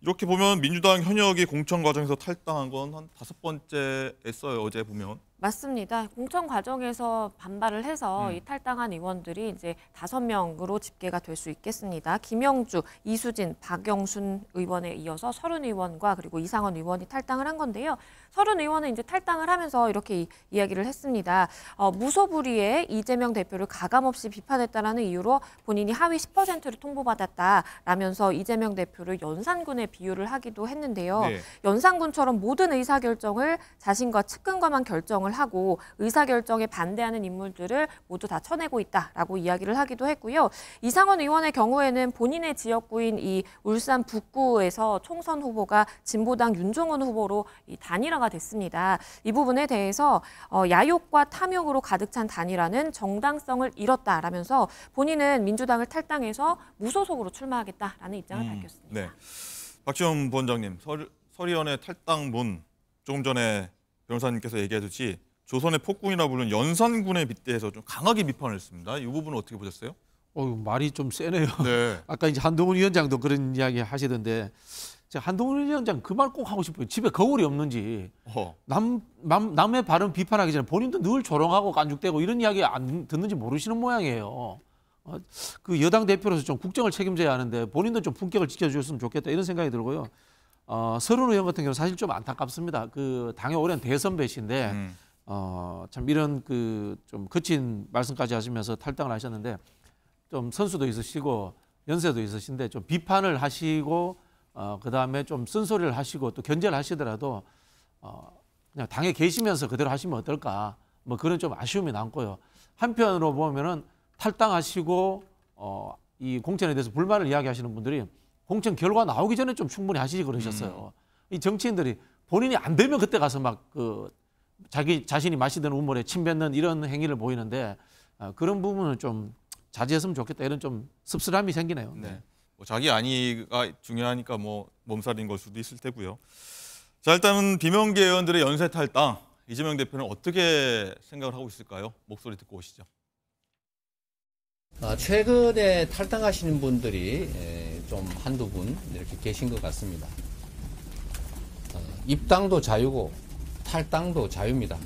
[SPEAKER 1] 이렇게 보면 민주당 현역이 공천 과정에서 탈당한 건 한 다섯 번째였어요 어제 보면
[SPEAKER 5] 맞습니다. 공천 과정에서 반발을 해서 음. 이탈당한 의원들이 이제 다섯 명으로 집계가 될 수 있겠습니다. 김영주, 이수진, 박영순 의원에 이어서 서른 의원과 그리고 이상원 의원이 탈당을 한 건데요. 서른 의원은 이제 탈당을 하면서 이렇게 이, 야기를 했습니다. 어, 무소불위의 이재명 대표를 가감없이 비판했다라는 이유로 본인이 하위 10%를 통보받았다라면서 이재명 대표를 연산군에 비유를 하기도 했는데요. 네. 연산군처럼 모든 의사결정을 자신과 측근과만 결정을 결정을 하고 의사 결정에 반대하는 인물들을 모두 다 쳐내고 있다라고 이야기를 하기도 했고요. 이상원 의원의 경우에는 본인의 지역구인 이 울산 북구에서 총선 후보가 진보당 윤종훈 후보로 단일화가 됐습니다. 이 부분에 대해서 어, 야욕과 탐욕으로 가득 찬 단일화는 정당성을 잃었다라면서 본인은 민주당을 탈당해서 무소속으로 출마하겠다라는 입장을 음, 밝혔습니다.
[SPEAKER 1] 네. 박지원 부원장님, 설, 설 의원의 탈당문 조금 전에 변호사님께서 얘기하듯이 조선의 폭군이라 부른 연산군에
[SPEAKER 7] 빗대해서 좀 강하게 비판을 했습니다. 이 부분은 어떻게 보셨어요? 어, 말이 좀 세네요. 네. 아까 이제 한동훈 위원장도 그런 이야기 하시던데 한동훈 위원장 그 말 꼭 하고 싶어요. 집에 거울이 없는지 남, 남, 남의 발언 비판하기 전에 본인도 늘 조롱하고 간죽대고 이런 이야기 안 듣는지 모르시는 모양이에요. 어, 그 여당 대표로서 좀 국정을 책임져야 하는데 본인도 좀 품격을 지켜주셨으면 좋겠다 이런 생각이 들고요. 어, 서른 의원 같은 경우 는 사실 좀 안타깝습니다. 그 당의 오랜 대선배신데 음. 어, 참 이런 그 좀 거친 말씀까지 하시면서 탈당을 하셨는데 좀 선수도 있으시고 연세도 있으신데 좀 비판을 하시고 어, 그 다음에 좀 쓴소리를 하시고 또 견제를 하시더라도 어, 그냥 당에 계시면서 그대로 하시면 어떨까 뭐 그런 좀 아쉬움이 남고요. 한편으로 보면은 탈당하시고 어, 이 공천에 대해서 불만을 이야기하시는 분들이 공천 결과 나오기 전에 좀 충분히 하시지 그러셨어요. 음. 이 정치인들이 본인이 안 되면 그때 가서 막그 자기 자신이 마시던 우물에 침 뱉는 이런 행위를 보이는데 어, 그런 부분은 좀 자제했으면 좋겠다 이런 좀 씁쓸함이 생기네요. 네.
[SPEAKER 1] 뭐 자기 안위가 중요하니까 뭐 몸살인 걸 수도 있을 테고요. 자 일단은 비명계 의원들의 연쇄 탈당 이재명 대표는 어떻게 생각을 하고 있을까요? 목소리 듣고 오시죠. 아, 최근에 탈당하시는 분들이
[SPEAKER 9] 예, 좀 한두 분 이렇게 계신 것 같습니다. 어, 입당도 자유고 탈당도 자유입니다.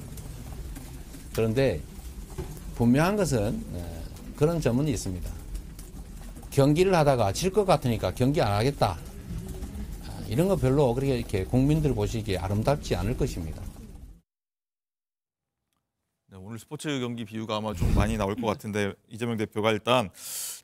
[SPEAKER 9] 그런데 분명한 것은 어, 그런 점은 있습니다. 경기를 하다가 질 것 같으니까 경기 안 하겠다. 어, 이런 거 별로 그렇게 이렇게 국민들 보시기에 아름답지 않을 것입니다.
[SPEAKER 1] 네, 오늘 스포츠 경기 비유가 아마 좀 많이 나올 것 같은데 이재명 대표가 일단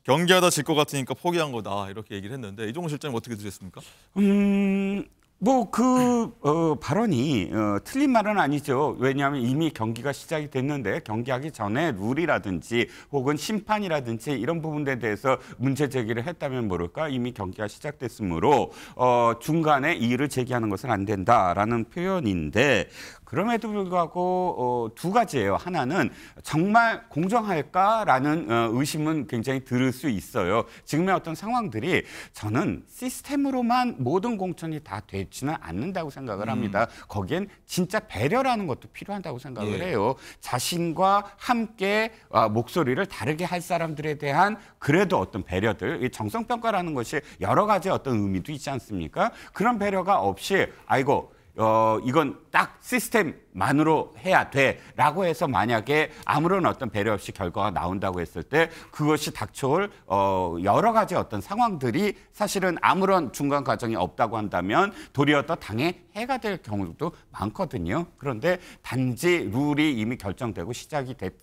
[SPEAKER 1] 경기하다 질 것 같으니까 포기한 거다 이렇게 얘기를 했는데 이종훈 실장님 어떻게 들으셨습니까?
[SPEAKER 8] 음... 뭐 그 어, 발언이 어, 틀린 말은 아니죠. 왜냐하면 이미 경기가 시작이 됐는데 경기하기 전에 룰이라든지 혹은 심판이라든지 이런 부분에 대해서 문제 제기를 했다면 모를까 이미 경기가 시작됐으므로 어, 중간에 이의를 제기하는 것은 안 된다라는 표현인데 그럼에도 불구하고 어, 두 가지예요. 하나는 정말 공정할까라는 어, 의심은 굉장히 들을 수 있어요. 지금의 어떤 상황들이 저는 시스템으로만 모든 공천이 다 되지는 않는다고 생각을 음. 합니다. 거기엔 진짜 배려라는 것도 필요한다고 생각을 예. 해요. 자신과 함께 어, 목소리를 다르게 할 사람들에 대한 그래도 어떤 배려들, 정성평가라는 것이 여러 가지 어떤 의미도 있지 않습니까? 그런 배려가 없이 아이고 어, 이건 딱 시스템만으로 해야 돼. 라고 해서 만약에 아무런 어떤 배려 없이 결과가 나온다고 했을 때 그것이 닥쳐올 어, 여러 가지 어떤 상황들이 사실은 아무런 중간 과정이 없다고 한다면 도리어 또 당에 해가 될 경우도 많거든요. 그런데 단지 룰이 이미 결정되고 시작이 됐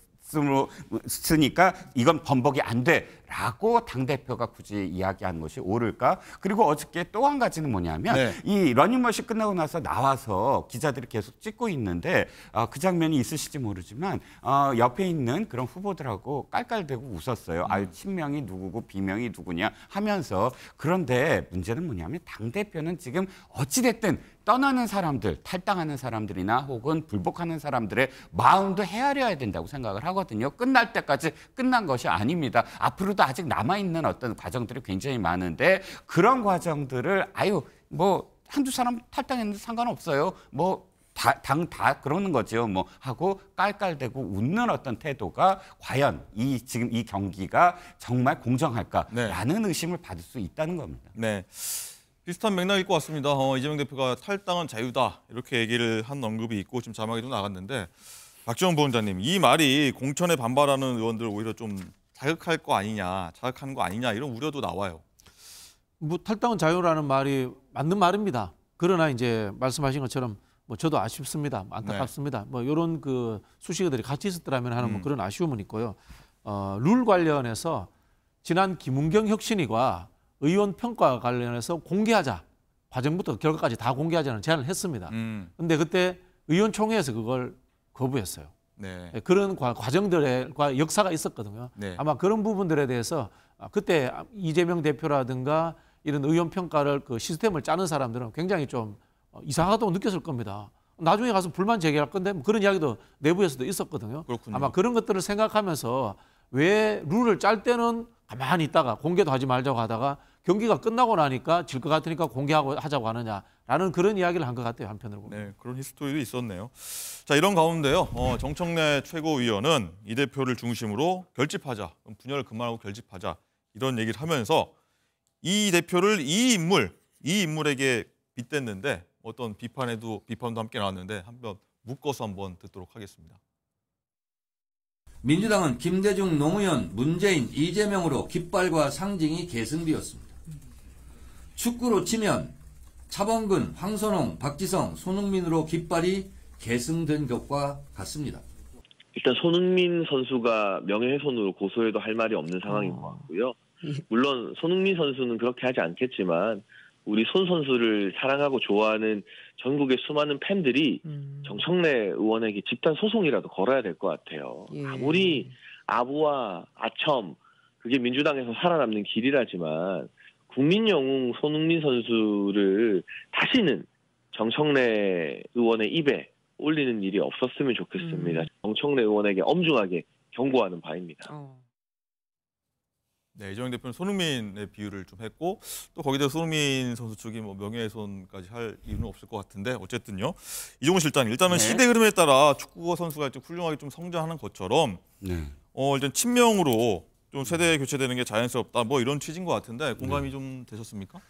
[SPEAKER 8] 쓰니까 이건 번복이 안 돼라고 당 대표가 굳이 이야기한 것이 옳을까? 그리고 어저께 또 한 가지는 뭐냐면 네. 이 러닝머신 끝나고 나서 나와서 기자들이 계속 찍고 있는데 어, 그 장면이 있으실지 모르지만 어, 옆에 있는 그런 후보들하고 깔깔대고 웃었어요. 음. 아 친명이 누구고 비명이 누구냐 하면서 그런데 문제는 뭐냐면 당 대표는 지금 어찌 됐든 떠나는 사람들, 탈당하는 사람들이나 혹은 불복하는 사람들의 마음도 헤아려야 된다고 생각을 하거든요. 끝날 때까지 끝난 것이 아닙니다. 앞으로도 아직 남아있는 어떤 과정들이 굉장히 많은데 그런 과정들을 아유, 뭐, 한두 사람 탈당했는데 상관없어요. 뭐, 당 다 그러는 거죠. 뭐 하고 깔깔대고 웃는 어떤 태도가 과연 이 지금 이 경기가 정말 공정할까라는 네. 의심을 받을 수 있다는 겁니다.
[SPEAKER 1] 네. 비슷한 맥락일 것 같습니다. 어, 이재명 대표가 탈당은 자유다 이렇게 얘기를 한 언급이 있고 지금 자막에도 나갔는데 박지원 부원장님 이 말이 공천에 반발하는 의원들 오히려 좀 자극할 거 아니냐 자극하는 거 아니냐 이런 우려도 나와요.
[SPEAKER 7] 뭐 탈당은 자유라는 말이 맞는 말입니다. 그러나 이제 말씀하신 것처럼 뭐 저도 아쉽습니다. 뭐 안타깝습니다. 네. 뭐 이런 그 수식어들이 같이 있었더라면 하는 뭐 음. 뭐 그런 아쉬움은 있고요. 어, 룰 관련해서 지난 김은경 혁신위가 의원 평가 관련해서 공개하자. 과정부터 결과까지 다 공개하자는 제안을 했습니다. 음. 근데 그때 의원총회에서 그걸 거부했어요. 네. 예, 그런 과정들과 역사가 있었거든요. 네. 아마 그런 부분들에 대해서 아, 그때 이재명 대표라든가 이런 의원 평가를 그 시스템을 짜는 사람들은 굉장히 좀 어, 이상하다고 느꼈을 겁니다. 나중에 가서 불만 제기할 건데 뭐 그런 이야기도 내부에서도 있었거든요. 그렇군요. 아마 그런 것들을 생각하면서 왜 룰을 짤 때는 가만히 있다가 공개도 하지 말자고 하다가 경기가 끝나고 나니까 질 것 같으니까 공개하고 하자고 하느냐라는 그런 이야기를 한 것 같아요 한편으로 보면. 네, 그런 히스토리도 있었네요. 자 이런 가운데요, 어, 정청래 최고위원은 이
[SPEAKER 1] 대표를 중심으로 결집하자, 분열을 그만하고 결집하자 이런 얘기를 하면서 이 대표를 이 인물, 이 인물에게 빗댔는데 어떤 비판에도 비판도 함께 나왔는데 한번 묶어서 한번 듣도록 하겠습니다.
[SPEAKER 9] 민주당은 김대중, 노무현, 문재인, 이재명으로 깃발과 상징이 계승되었습니다 축구로 치면 차범근, 황선홍, 박지성, 손흥민으로 깃발이 계승된 것과 같습니다. 일단 손흥민 선수가 명예훼손으로 고소해도 할 말이 없는 상황인 것 같고요. 물론 손흥민 선수는
[SPEAKER 3] 그렇게 하지 않겠지만 우리 손 선수를 사랑하고 좋아하는 전국의 수많은 팬들이 음. 정청래 의원에게 집단 소송이라도 걸어야 될 것 같아요. 예. 아무리 아부와 아첨 그게 민주당에서 살아남는 길이라지만
[SPEAKER 9] 국민 영웅 손흥민 선수를 다시는 정청래 의원의 입에 올리는 일이 없었으면 좋겠습니다. 음. 정청래 의원에게 엄중하게
[SPEAKER 3] 경고하는 바입니다. 어.
[SPEAKER 1] 네, 이정현 대표는 손흥민의 비유를 좀 했고 또 거기에 대해서 손흥민 선수 측이 뭐 명예훼손까지 할 이유는 없을 것 같은데 어쨌든요. 이종훈 실장 일단은 네. 시대 흐름에 따라 축구 선수가 좀 훌륭하게 좀 성장하는 것처럼 네. 어 일단 친명으로 좀 세대 교체되는 게 자연스럽다 뭐 이런 취지인 것 같은데 공감이 네. 좀 되셨습니까?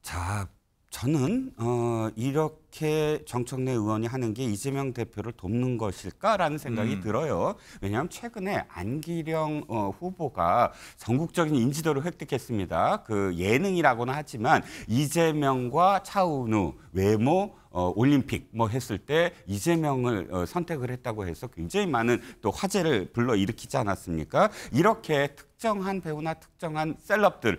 [SPEAKER 8] 자 저는 어, 이렇게 정청래 의원이 하는 게 이재명 대표를 돕는 것일까라는 생각이 음. 들어요. 왜냐하면 최근에 안기령 어, 후보가 전국적인 인지도를 획득했습니다. 그 예능이라고는 하지만 이재명과 차은우 외모 어, 올림픽 뭐 했을 때 이재명을 어, 선택을 했다고 해서 굉장히 많은 또 화제를 불러 일으키지 않았습니까? 이렇게 특 특정한 배우나 특정한 셀럽들을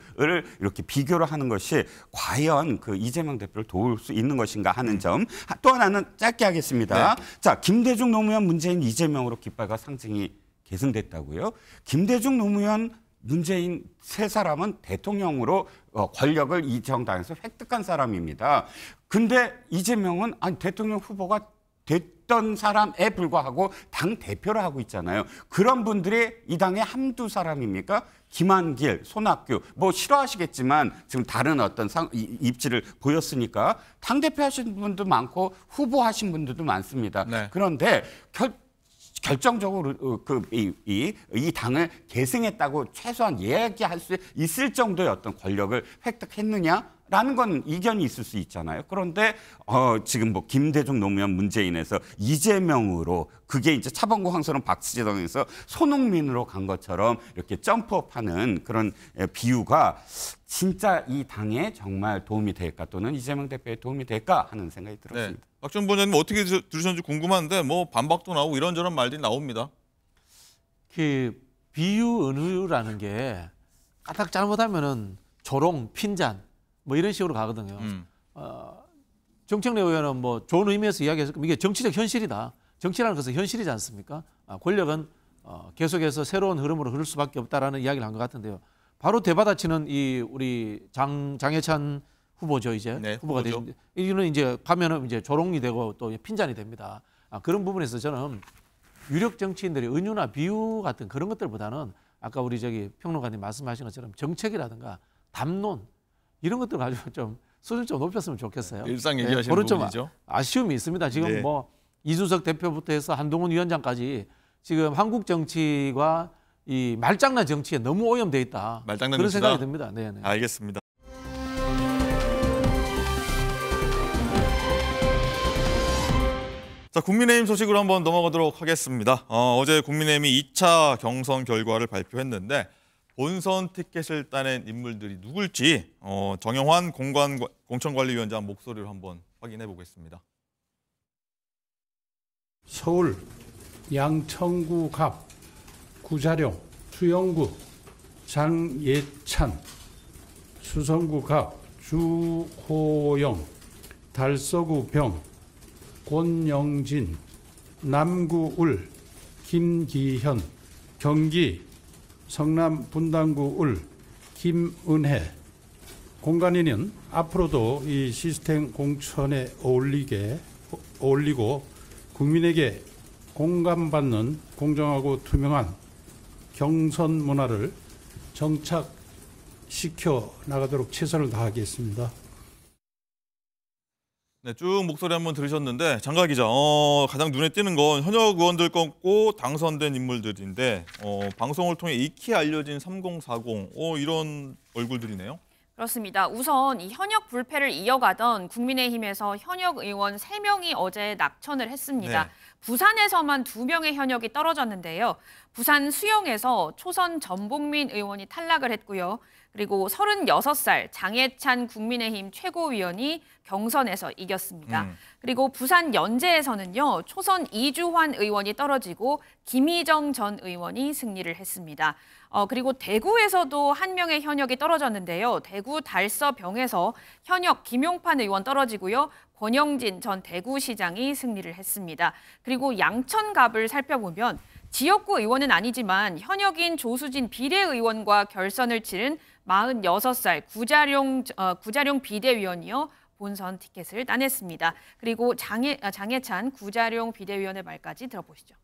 [SPEAKER 8] 이렇게 비교를 하는 것이 과연 그 이재명 대표를 도울 수 있는 것인가 하는 점. 또 하나는 짧게 하겠습니다. 네. 자, 김대중 노무현 문재인 이재명으로 깃발과 상징이 계승됐다고요. 김대중 노무현 문재인 세 사람은 대통령으로 어, 권력을 이 정당에서 획득한 사람입니다. 근데 이재명은 아니 대통령 후보가 됐 있던 사람에 불과하고 당 대표를 하고 있잖아요. 그런 분들이 이당의 한두 사람입니까? 김한길, 손학규 뭐 싫어하시겠지만 지금 다른 어떤 상, 입지를 보였으니까 당 대표 하신 분도 많고 후보 하신 분들도 많습니다. 네. 그런데 결 결정적으로 어, 그이이 이, 당을 계승했다고 최소한 이기할수 있을 정도의 어떤 권력을 획득했느냐 라는 건 이견이 있을 수 있잖아요. 그런데 어, 지금 뭐 김대중 노무현 문재인에서 이재명으로 그게 이제 차범구 황선홍 박재성에서 손흥민으로 간 것처럼 이렇게 점프업하는 그런 예, 비유가 진짜 이 당에 정말 도움이 될까 또는 이재명 대표에 도움이 될까 하는 생각이 네. 들었습니다.
[SPEAKER 1] 네. 박준 본장님 어떻게 들으셨는지 궁금한데 뭐 반박도 나오고 이런저런 말들이 나옵니다.
[SPEAKER 7] 그 비유 은유라는 게 까딱 잘못하면은 조롱 핀잔 뭐 이런 식으로 가거든요. 음. 어, 정책내 의원은 뭐 좋은 의미에서 이야기해서 이게 정치적 현실이다. 정치라는 것은 현실이지 않습니까? 아, 권력은 어, 계속해서 새로운 흐름으로 흐를 수밖에 없다라는 이야기를 한 것 같은데요. 바로 대받아치는 이 우리 장 장해찬 후보죠 이제 네, 후보가 되죠. 이는 이제 가면은 이제 조롱이 되고 또 핀잔이 됩니다. 아, 그런 부분에서 저는 유력 정치인들의 은유나 비유 같은 그런 것들보다는 아까 우리 저기 평론가님 말씀하신 것처럼 정책이라든가 담론 이런 것들 을 가지고 좀 수준 좀 높였으면 좋겠어요. 네, 일상 네, 얘기하시는 네, 부분이죠. 아쉬움이 있습니다. 지금 네. 뭐 이준석 대표부터 해서 한동훈 위원장까지 지금 한국 정치가 이 말장난 정치에 너무 오염돼 있다. 말장난 그런 정치다? 생각이 듭니다. 네, 네.
[SPEAKER 1] 알겠습니다. 자, 국민의힘 소식으로 한번 넘어가도록 하겠습니다. 어, 어제 국민의힘이 2차 경선 결과를 발표했는데 본선 티켓을 따낸 인물들이 누굴지 어, 정영환 공관, 공천관리위원장 목소리로 한번 확인해 보겠습니다.
[SPEAKER 4] 서울, 양천구갑, 구자룡, 수영구, 장예찬, 수성구갑, 주호영, 달서구병, 권영진, 남구울, 김기현, 경기 성남 분당구 을 김은혜 공간인은 앞으로도 이 시스템 공천에 어울리게 어울리고 국민에게 공감받는 공정하고 투명한 경선 문화를 정착시켜 나가도록 최선을 다하겠습니다.
[SPEAKER 1] 네, 쭉 목소리 한번 들으셨는데 장가 기자, 어, 가장 눈에 띄는 건 현역 의원들 꺾고 당선된 인물들인데 어, 방송을 통해 익히 알려진 3040, 어, 이런 얼굴들이네요.
[SPEAKER 2] 그렇습니다. 우선 이 현역 불패를 이어가던 국민의힘에서 현역 의원 3명이 어제 낙천을 했습니다. 네. 부산에서만 두명의 현역이 떨어졌는데요. 부산 수영에서 초선 전복민 의원이 탈락을 했고요. 그리고 36살 장해찬 국민의힘 최고위원이 경선에서 이겼습니다. 음. 그리고 부산 연제에서는요. 초선 이주환 의원이 떨어지고 김희정 전 의원이 승리를 했습니다. 어, 그리고 대구에서도 한 명의 현역이 떨어졌는데요. 대구 달서병에서 현역 김용판 의원 떨어지고요. 권영진 전 대구시장이 승리를 했습니다. 그리고 양천갑을 살펴보면 지역구 의원은 아니지만 현역인 조수진 비례의원과 결선을 치른 46살 구자룡, 어, 구자룡 비대위원이요. 본선 티켓을 따냈습니다. 그리고 장애, 장해찬 구자룡 비대위원의 말까지 들어보시죠.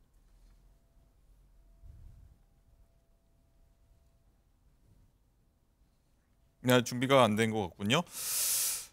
[SPEAKER 1] 네, 준비가 안 된 것 같군요.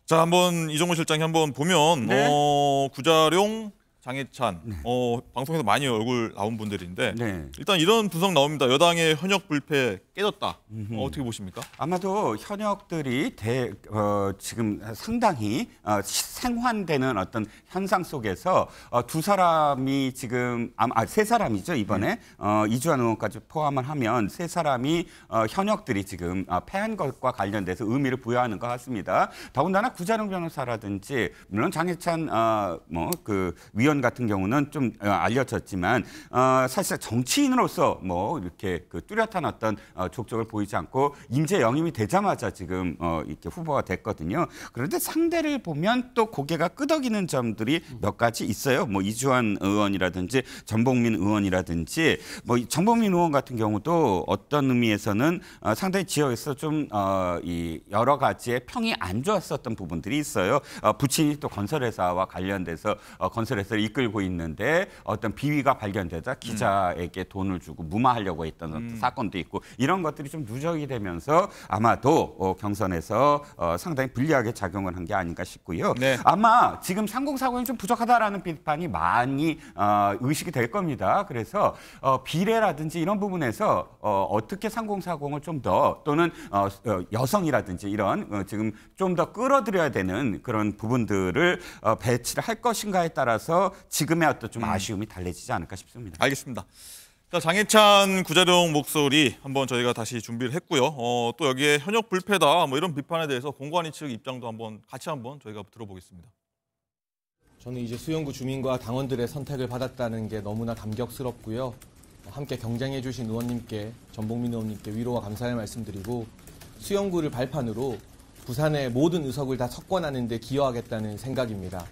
[SPEAKER 1] 자, 한번 이종호 실장이 한번 보면 네. 어, 구자룡 장해찬 네. 어, 방송에서 많이 얼굴 나온 분들인데 네. 일단 이런 분석 나옵니다. 여당의 현역 불패 깨졌다. 어, 어떻게 보십니까? 아마도
[SPEAKER 8] 현역들이 대, 어, 지금 상당히 어, 생환되는 어떤 현상 속에서 어, 두 사람이 지금 아, 세 사람이죠 이번에 네. 어, 이주환 의원까지 포함을 하면 세 사람이 어, 현역들이 지금 어, 패한 것과 관련돼서 의미를 부여하는 것 같습니다. 더군다나 구자룡 변호사라든지 물론 장해찬 어, 아, 뭐그 위원 의원 같은 경우는 좀 어, 알려졌지만 어, 사실상 정치인으로서 뭐 이렇게 그 뚜렷한 어떤 어, 족적을 보이지 않고 임재 영임이 되자마자 지금 어, 이렇게 후보가 됐거든요. 그런데 상대를 보면 또 고개가 끄덕이는 점들이 몇 가지 있어요. 뭐 이주환 의원이라든지 전봉민 의원이라든지 뭐 전봉민 의원 같은 경우도 어떤 의미에서는 어, 상당히 지역에서 좀 어, 이 여러 가지의 평이 안 좋았었던 부분들이 있어요. 어, 부친이 또 건설회사와 관련돼서 어, 건설회사를 이끌고 있는데 어떤 비위가 발견되자 기자에게 돈을 주고 무마하려고 했던 음. 사건도 있고 이런 것들이 좀 누적이 되면서 아마도 어, 경선에서 어, 상당히 불리하게 작용을 한 게 아닌가 싶고요. 네. 아마 지금 상공사고는 좀 부족하다라는 비판이 많이 어, 의식이 될 겁니다. 그래서 어, 비례라든지 이런 부분에서 어, 어떻게 상공사공을 좀 더 또는 어, 어, 여성이라든지 이런 어, 지금 좀 더 끌어들여야 되는 그런 부분들을 어, 배치를 할 것인가에 따라서 지금의 어떤 좀 음. 아쉬움이 달래지지 않을까 싶습니다. 알겠습니다.
[SPEAKER 1] 자, 장해찬 구자룡 목소리 한번 저희가 다시 준비를 했고요. 어, 또 여기에 현역 불패다 뭐 이런 비판에 대해서 공관위 측 입장도 한번 같이 한번 저희가 들어보겠습니다. 저는 이제 수영구 주민과 당원들의 선택을 받았다는 게 너무나 감격스럽고요. 함께 경쟁해 주신 의원님께 전복민 의원님께 위로와 감사의 말씀드리고 수영구를 발판으로
[SPEAKER 4] 부산의 모든
[SPEAKER 1] 의석을 다 석권하는 데 기여하겠다는 생각입니다.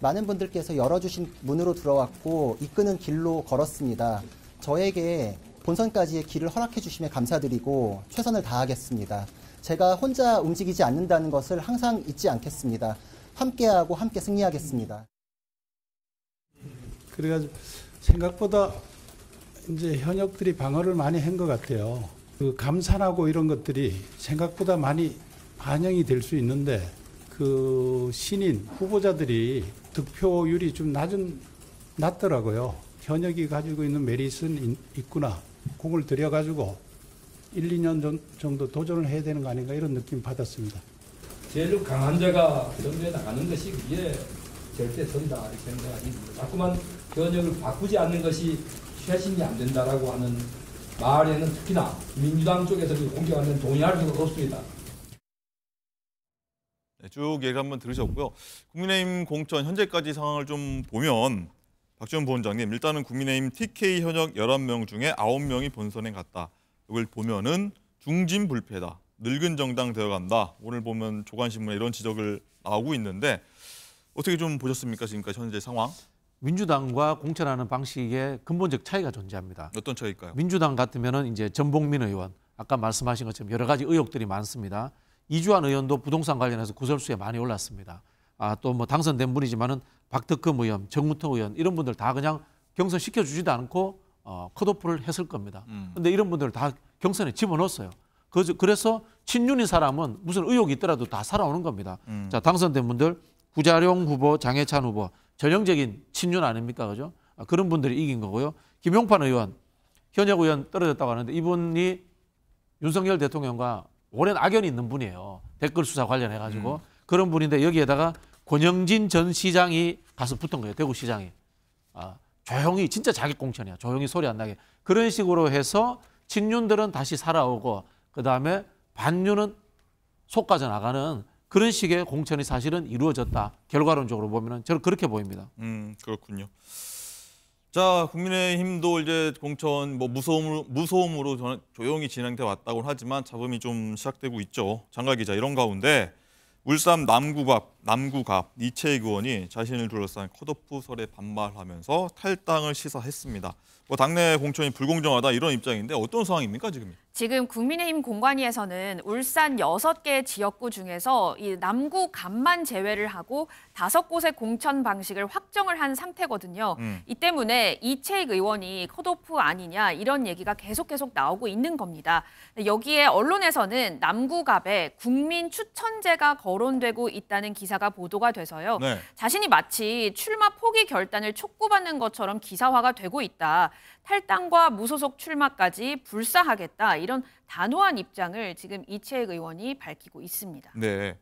[SPEAKER 4] 많은 분들께서 열어주신 문으로 들어왔고 이끄는 길로 걸었습니다. 저에게 본선까지의 길을 허락해 주심에 감사드리고 최선을 다하겠습니다. 제가 혼자 움직이지 않는다는 것을 항상 잊지 않겠습니다. 함께하고 함께 승리하겠습니다. 그래가지고 생각보다 이제 현역들이 방어를 많이 한 것 같아요. 그 감산하고 이런 것들이 생각보다 많이 반영이 될 수 있는데 그 신인 후보자들이 득표율이 좀 낮은 낮더라고요. 현역이 가지고 있는 메리트는 있구나. 공을 들여가지고 1, 2년 정도 도전을 해야 되는 거 아닌가 이런 느낌 받았습니다.
[SPEAKER 9] 제일 강한 자가 선거에 그 나가는 것이 그게 절대 선다 이렇게 생각이 니다 자꾸만 그 현역을 바꾸지 않는 것이 최신이 안 된다라고 하는 말에는 특히나 민주당 쪽에서 그 공격하는 동의할 수가 없습니다.
[SPEAKER 1] 네, 쭉 얘기 한번 들으셨고요. 국민의힘 공천 현재까지 상황을 좀 보면 박지원 부원장님 일단은 국민의힘 TK 현역 열한 명 중에 아 명이 본선에 갔다. 이걸 보면은 중진 불패다. 늙은 정당 되어간다. 오늘 보면 조간신문에 이런 지적을 나오고 있는데 어떻게 좀 보셨습니까? 지금까지
[SPEAKER 7] 현재 상황? 민주당과 공천하는 방식에 근본적 차이가 존재합니다. 어떤 차이일까요? 민주당 같으면 이제 전봉민 의원, 아까 말씀하신 것처럼 여러 가지 의혹들이 많습니다. 이주환 의원도 부동산 관련해서 구설수에 많이 올랐습니다. 아, 또 뭐 당선된 분이지만은 박덕금 의원, 정무통 의원 이런 분들 다 그냥 경선 시켜주지도 않고 어, 컷오프를 했을 겁니다. 그런데 음. 이런 분들다 경선에 집어넣었어요. 그, 그래서 친윤인 사람은 무슨 의혹이 있더라도 다 살아오는 겁니다. 음. 자 당선된 분들 구자룡 후보, 장해찬 후보 전형적인 친윤 아닙니까 그죠? 아, 그런 분들이 이긴 거고요. 김용판 의원, 현역 의원 떨어졌다고 하는데 이분이 윤석열 대통령과 오랜 악연이 있는 분이에요. 댓글 수사 관련해 가지고 음. 그런 분인데 여기에다가 권영진 전 시장이 가서 붙은 거예요. 대구 시장이. 아, 조용히 진짜 자기 공천이야. 조용히 소리 안 나게. 그런 식으로 해서 친윤들은 다시 살아오고 그다음에 반윤은 속가져 나가는 그런 식의 공천이 사실은 이루어졌다. 결과론적으로 보면은 저는 그렇게 보입니다.
[SPEAKER 1] 음, 그렇군요.
[SPEAKER 7] 자, 국민의힘도 이제 공천
[SPEAKER 1] 뭐무서움으로 무소음으로 조용히 진행돼 왔다고 하지만 잡음이 좀 시작되고 있죠. 장관 기자 이런 가운데 울산 남구갑 남구갑 이채익 의원이 자신을 둘러싼 컷오프설에 반발하면서 탈당을 시사했습니다. 뭐 당내 공천이 불공정하다 이런 입장인데 어떤 상황입니까 지금?
[SPEAKER 2] 지금 국민의힘 공관위에서는 울산 6개 지역구 중에서 이 남구 간만 제외를 하고 5곳의 공천 방식을 확정을 한 상태거든요. 음. 이 때문에 이채익 의원이 컷오프 아니냐 이런 얘기가 계속 계속 나오고 있는 겁니다. 여기에 언론에서는 남구갑에 국민 추천제가 거론되고 있다는 기사가 보도가 돼서요. 네. 자신이 마치 출마 포기 결단을 촉구받는 것처럼 기사화가 되고 있다. 탈당과 무소속 출마까지 불사하겠다. 이런 단호한 입장을 지금 이채익 의원이 밝히고 있습니다.
[SPEAKER 1] 네.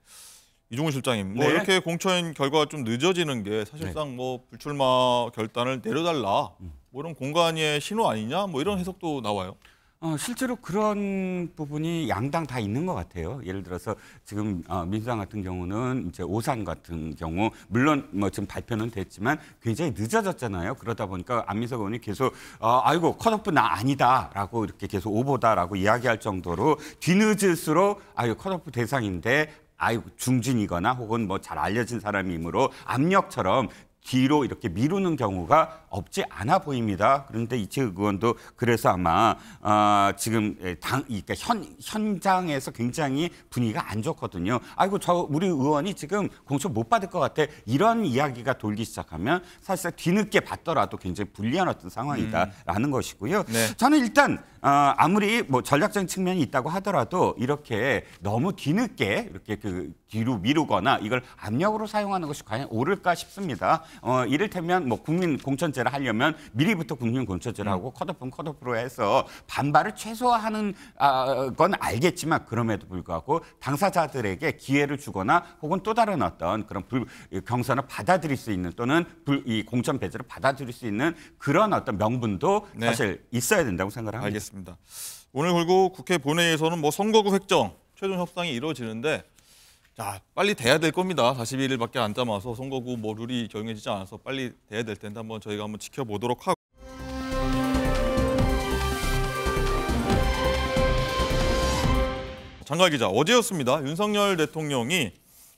[SPEAKER 1] 이종훈 실장님, 뭐 네. 이렇게 공천 결과가 좀 늦어지는 게 사실상 네. 뭐 불출마 결단을 내려달라 음. 뭐 이런 공간의 신호 아니냐 뭐 이런 해석도 나와요. 어, 실제로 그런 부분이 양당 다 있는 것 같아요. 예를 들어서
[SPEAKER 8] 지금 어, 민주당 같은 경우는 이제 오산 같은 경우 물론 뭐 지금 발표는 됐지만 굉장히 늦어졌잖아요. 그러다 보니까 안민석 의원이 계속 어, 아이고 컷오프 나 아니다라고 이렇게 계속 오보다라고 이야기할 정도로 뒤늦을수록 아유 컷오프 대상인데 아이고 중진이거나 혹은 뭐 잘 알려진 사람이므로 압력처럼 뒤로 이렇게 미루는 경우가 없지 않아 보입니다. 그런데 이채 의원도 그래서 아마 어, 지금 당 그러니까 현 현장에서 굉장히 분위기가 안 좋거든요. 아이고 저 우리 의원이 지금 공천 못 받을 것 같아 이런 이야기가 돌기 시작하면 사실상 뒤늦게 받더라도 굉장히 불리한 어떤 상황이다라는 음. 것이고요. 네. 저는 일단 어, 아무리 뭐 전략적인 측면이 있다고 하더라도 이렇게 너무 뒤늦게 이렇게 그 뒤로 미루거나 이걸 압력으로 사용하는 것이 과연 옳을까 싶습니다. 어, 이를테면 뭐 국민 공천제를 하려면 미리부터 국민 공천제를 하고 음. 컷오프는 컷오프로 해서 반발을 최소화하는 아, 건 알겠지만 그럼에도 불구하고 당사자들에게 기회를 주거나 혹은 또 다른 어떤 그런 불, 경선을 받아들일 수 있는 또는 불, 이 공천 배제를 받아들일 수 있는 그런 어떤 명분도 네. 사실 있어야 된다고 생각을
[SPEAKER 1] 합니다. 알겠습니다. 오늘 그리 국회 본회의에서는 뭐 선거구 획정 최종 협상이 이루어지는데 자 빨리 돼야 될 겁니다. 41일밖에 안 남아서 선거구 뭐 룰이 적용해지지 않아서 빨리 돼야 될 텐데 한번 저희가 한번 지켜보도록 하고. 장관 기자 어제였습니다. 윤석열 대통령이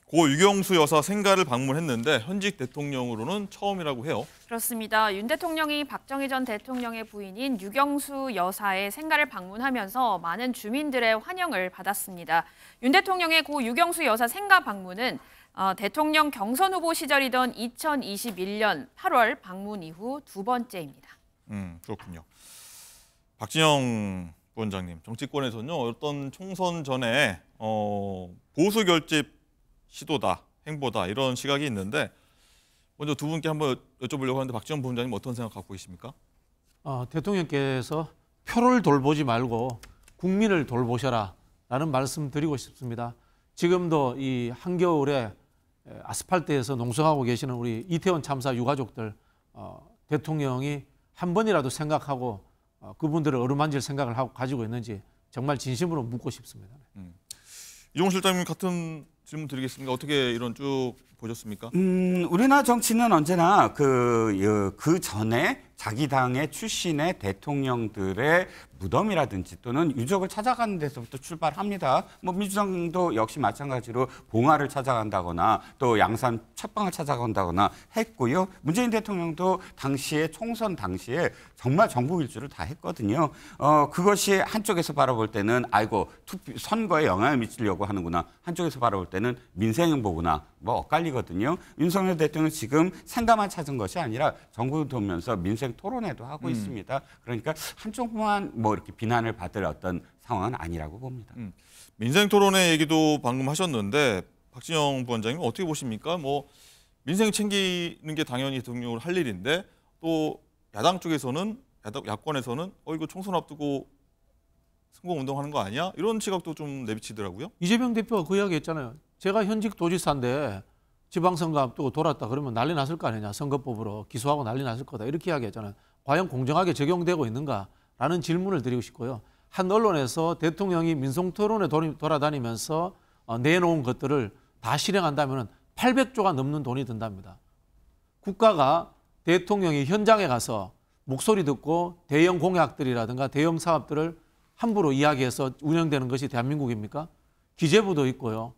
[SPEAKER 1] 고 유경수 여사 생가를 방문했는데 현직 대통령으로는 처음이라고 해요.
[SPEAKER 2] 그렇습니다. 윤 대통령이 박정희 전 대통령의 부인인 유경수 여사의 생가를 방문하면서 많은 주민들의 환영을 받았습니다. 윤 대통령의 고 유경수 여사 생가 방문은 어, 대통령 경선 후보 시절이던 2021년 8월 방문 이후 두 번째입니다.
[SPEAKER 1] 음 그렇군요. 박진영 부원장님 정치권에서는요 어떤 총선 전에 어, 보수 결집 시도다, 행보다 이런 시각이 있는데 먼저 두 분께
[SPEAKER 7] 한번 여쭤보려고 하는데 박지원 부부장님 어떤 생각 갖고 계십니까? 아, 대통령께서 표를 돌보지 말고 국민을 돌보셔라 라는 말씀 드리고 싶습니다. 지금도 이 한겨울에 아스팔트에서 농성하고 계시는 우리 이태원 참사 유가족들 어, 대통령이 한 번이라도 생각하고 어, 그분들을 어루만질 생각을 하고 가지고 있는지 정말 진심으로 묻고 싶습니다. 음. 이종 실장님 같은 질문 드리겠습니다. 어떻게 이런 쭉 보셨습니까?
[SPEAKER 8] 음, 우리나라 정치는 언제나 그, 그 전에 자기 당의 출신의 대통령들의 무덤이라든지 또는 유적을 찾아가는 데서부터 출발합니다. 뭐 민주당도 역시 마찬가지로 봉화를 찾아간다거나 또 양산 첫방을 찾아간다거나 했고요. 문재인 대통령도 당시에 총선 당시에 정말 정부 일주를 다 했거든요. 어 그것이 한쪽에서 바라볼 때는 아이고 투, 선거에 영향을 미치려고 하는구나. 한쪽에서 바라볼 때는 민생 행보구나. 뭐 엇갈리 사안이거든요. 윤석열 대통령 지금 생가만 찾은 것이 아니라 정부 돌면서 민생 토론회도 하고 음. 있습니다. 그러니까 한쪽만
[SPEAKER 1] 뭐 이렇게 비난을 받을 어떤 상황은 아니라고 봅니다. 음. 민생 토론회 얘기도 방금 하셨는데 박진영 부원장님 어떻게 보십니까? 뭐 민생 챙기는 게 당연히 대통령으할 일인데 또 야당 쪽에서는 야권에서는 어 이거 총선
[SPEAKER 7] 앞두고 선공 운동하는 거 아니야? 이런 시각도 좀 내비치더라고요. 이재명 대표가 그 이야기 했잖아요. 제가 현직 도지사인데 지방선거 앞두고 돌았다 그러면 난리 났을 거 아니냐. 선거법으로 기소하고 난리 났을 거다. 이렇게 이야기했잖아요. 과연 공정하게 적용되고 있는가라는 질문을 드리고 싶고요. 한 언론에서 대통령이 민송토론에 돌아다니면서 어, 내놓은 것들을 다 실행한다면 800조가 넘는 돈이 든답니다. 국가가 대통령이 현장에 가서 목소리 듣고 대형 공약들이라든가 대형 사업들을 함부로 이야기해서 운영되는 것이 대한민국입니까? 기재부도 있고요.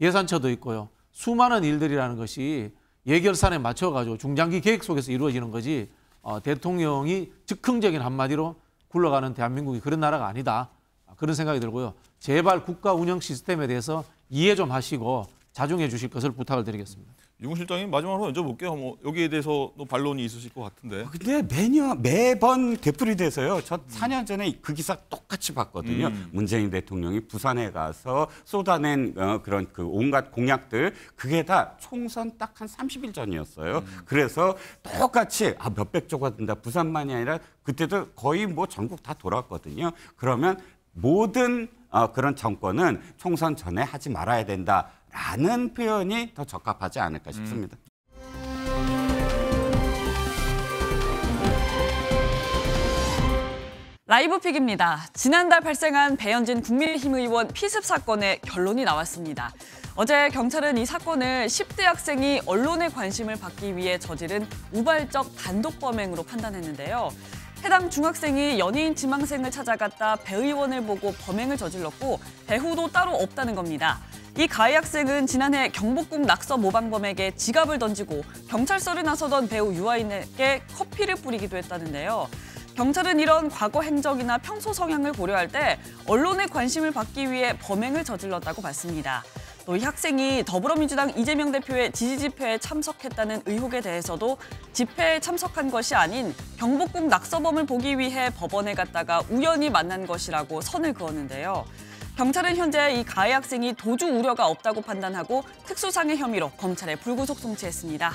[SPEAKER 7] 예산처도 있고요. 수많은 일들이라는 것이 예결산에 맞춰가지고 중장기 계획 속에서 이루어지는 거지 어, 대통령이 즉흥적인 한마디로 굴러가는 대한민국이 그런 나라가 아니다. 아, 그런 생각이 들고요. 제발 국가 운영 시스템에 대해서 이해 좀 하시고 자중해 주실 것을 부탁을 드리겠습니다.
[SPEAKER 1] 유공 실장님 마지막으로 여쭤볼게요. 뭐 여기에 대해서 반론이 있으실 것 같은데. 아,
[SPEAKER 7] 근데 매년 매번 되풀이 돼서요. 저 4년
[SPEAKER 8] 전에 그 기사 똑같이 봤거든요. 음. 문재인 대통령이 부산에 가서 쏟아낸 어, 그런 그 온갖 공약들 그게 다 총선 딱 한 30일 전이었어요. 음. 그래서 똑같이 아 몇백 조가 든다. 부산만이 아니라 그때도 거의 뭐 전국 다 돌았거든요. 그러면 모든 어, 그런 정권은 총선 전에 하지 말아야 된다. 라는 표현이 더 적합하지 않을까 음. 싶습니다.
[SPEAKER 6] 라이브 픽입니다. 지난달 발생한 배현진 국민의힘 의원 피습 사건의 결론이 나왔습니다. 어제 경찰은 이 사건을 10대 학생이 언론의 관심을 받기 위해 저지른 우발적 단독 범행으로 판단했는데요. 해당 중학생이 연예인 지망생을 찾아갔다 배 의원을 보고 범행을 저질렀고 배후도 따로 없다는 겁니다. 이가해 학생은 지난해 경복궁 낙서 모방범에게 지갑을 던지고 경찰서를 나서던 배우 유아인에게 커피를 뿌리기도 했다는데요. 경찰은 이런 과거 행적이나 평소 성향을 고려할 때 언론의 관심을 받기 위해 범행을 저질렀다고 봤습니다. 또 이 학생이 더불어민주당 이재명 대표의 지지 집회에 참석했다는 의혹에 대해서도 집회에 참석한 것이 아닌 경복궁 낙서범을 보기 위해 법원에 갔다가 우연히 만난 것이라고 선을 그었는데요. 경찰은 현재 이 가해 학생이 도주 우려가 없다고 판단하고 특수상해 혐의로 검찰에 불구속 송치했습니다.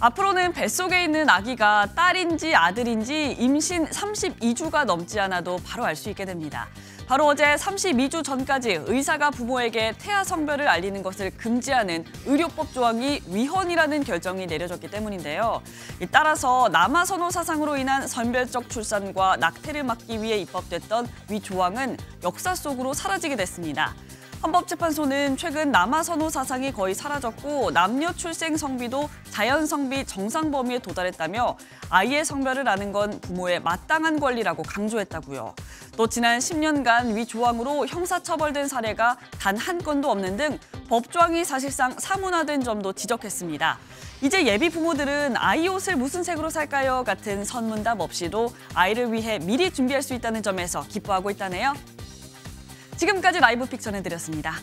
[SPEAKER 6] 앞으로는 뱃속에 있는 아기가 딸인지 아들인지 임신 32주가 넘지 않아도 바로 알 수 있게 됩니다. 바로 어제 32주 전까지 의사가 부모에게 태아 성별을 알리는 것을 금지하는 의료법 조항이 위헌이라는 결정이 내려졌기 때문인데요. 따라서 남아선호 사상으로 인한 선별적 출산과 낙태를 막기 위해 입법됐던 위 조항은 역사 속으로 사라지게 됐습니다. 헌법재판소는 최근 남아선호 사상이 거의 사라졌고 남녀 출생 성비도 자연 성비 정상 범위에 도달했다며 아이의 성별을 아는 건 부모의 마땅한 권리라고 강조했다고요. 또 지난 10년간 위 조항으로 형사처벌된 사례가 단 한 건도 없는 등 법조항이 사실상 사문화된 점도 지적했습니다. 이제 예비 부모들은 아이 옷을 무슨 색으로 살까요? 같은 선문답 없이도 아이를 위해 미리 준비할 수 있다는 점에서 기뻐하고 있다네요. 지금까지 라이브 픽 전해드렸습니다.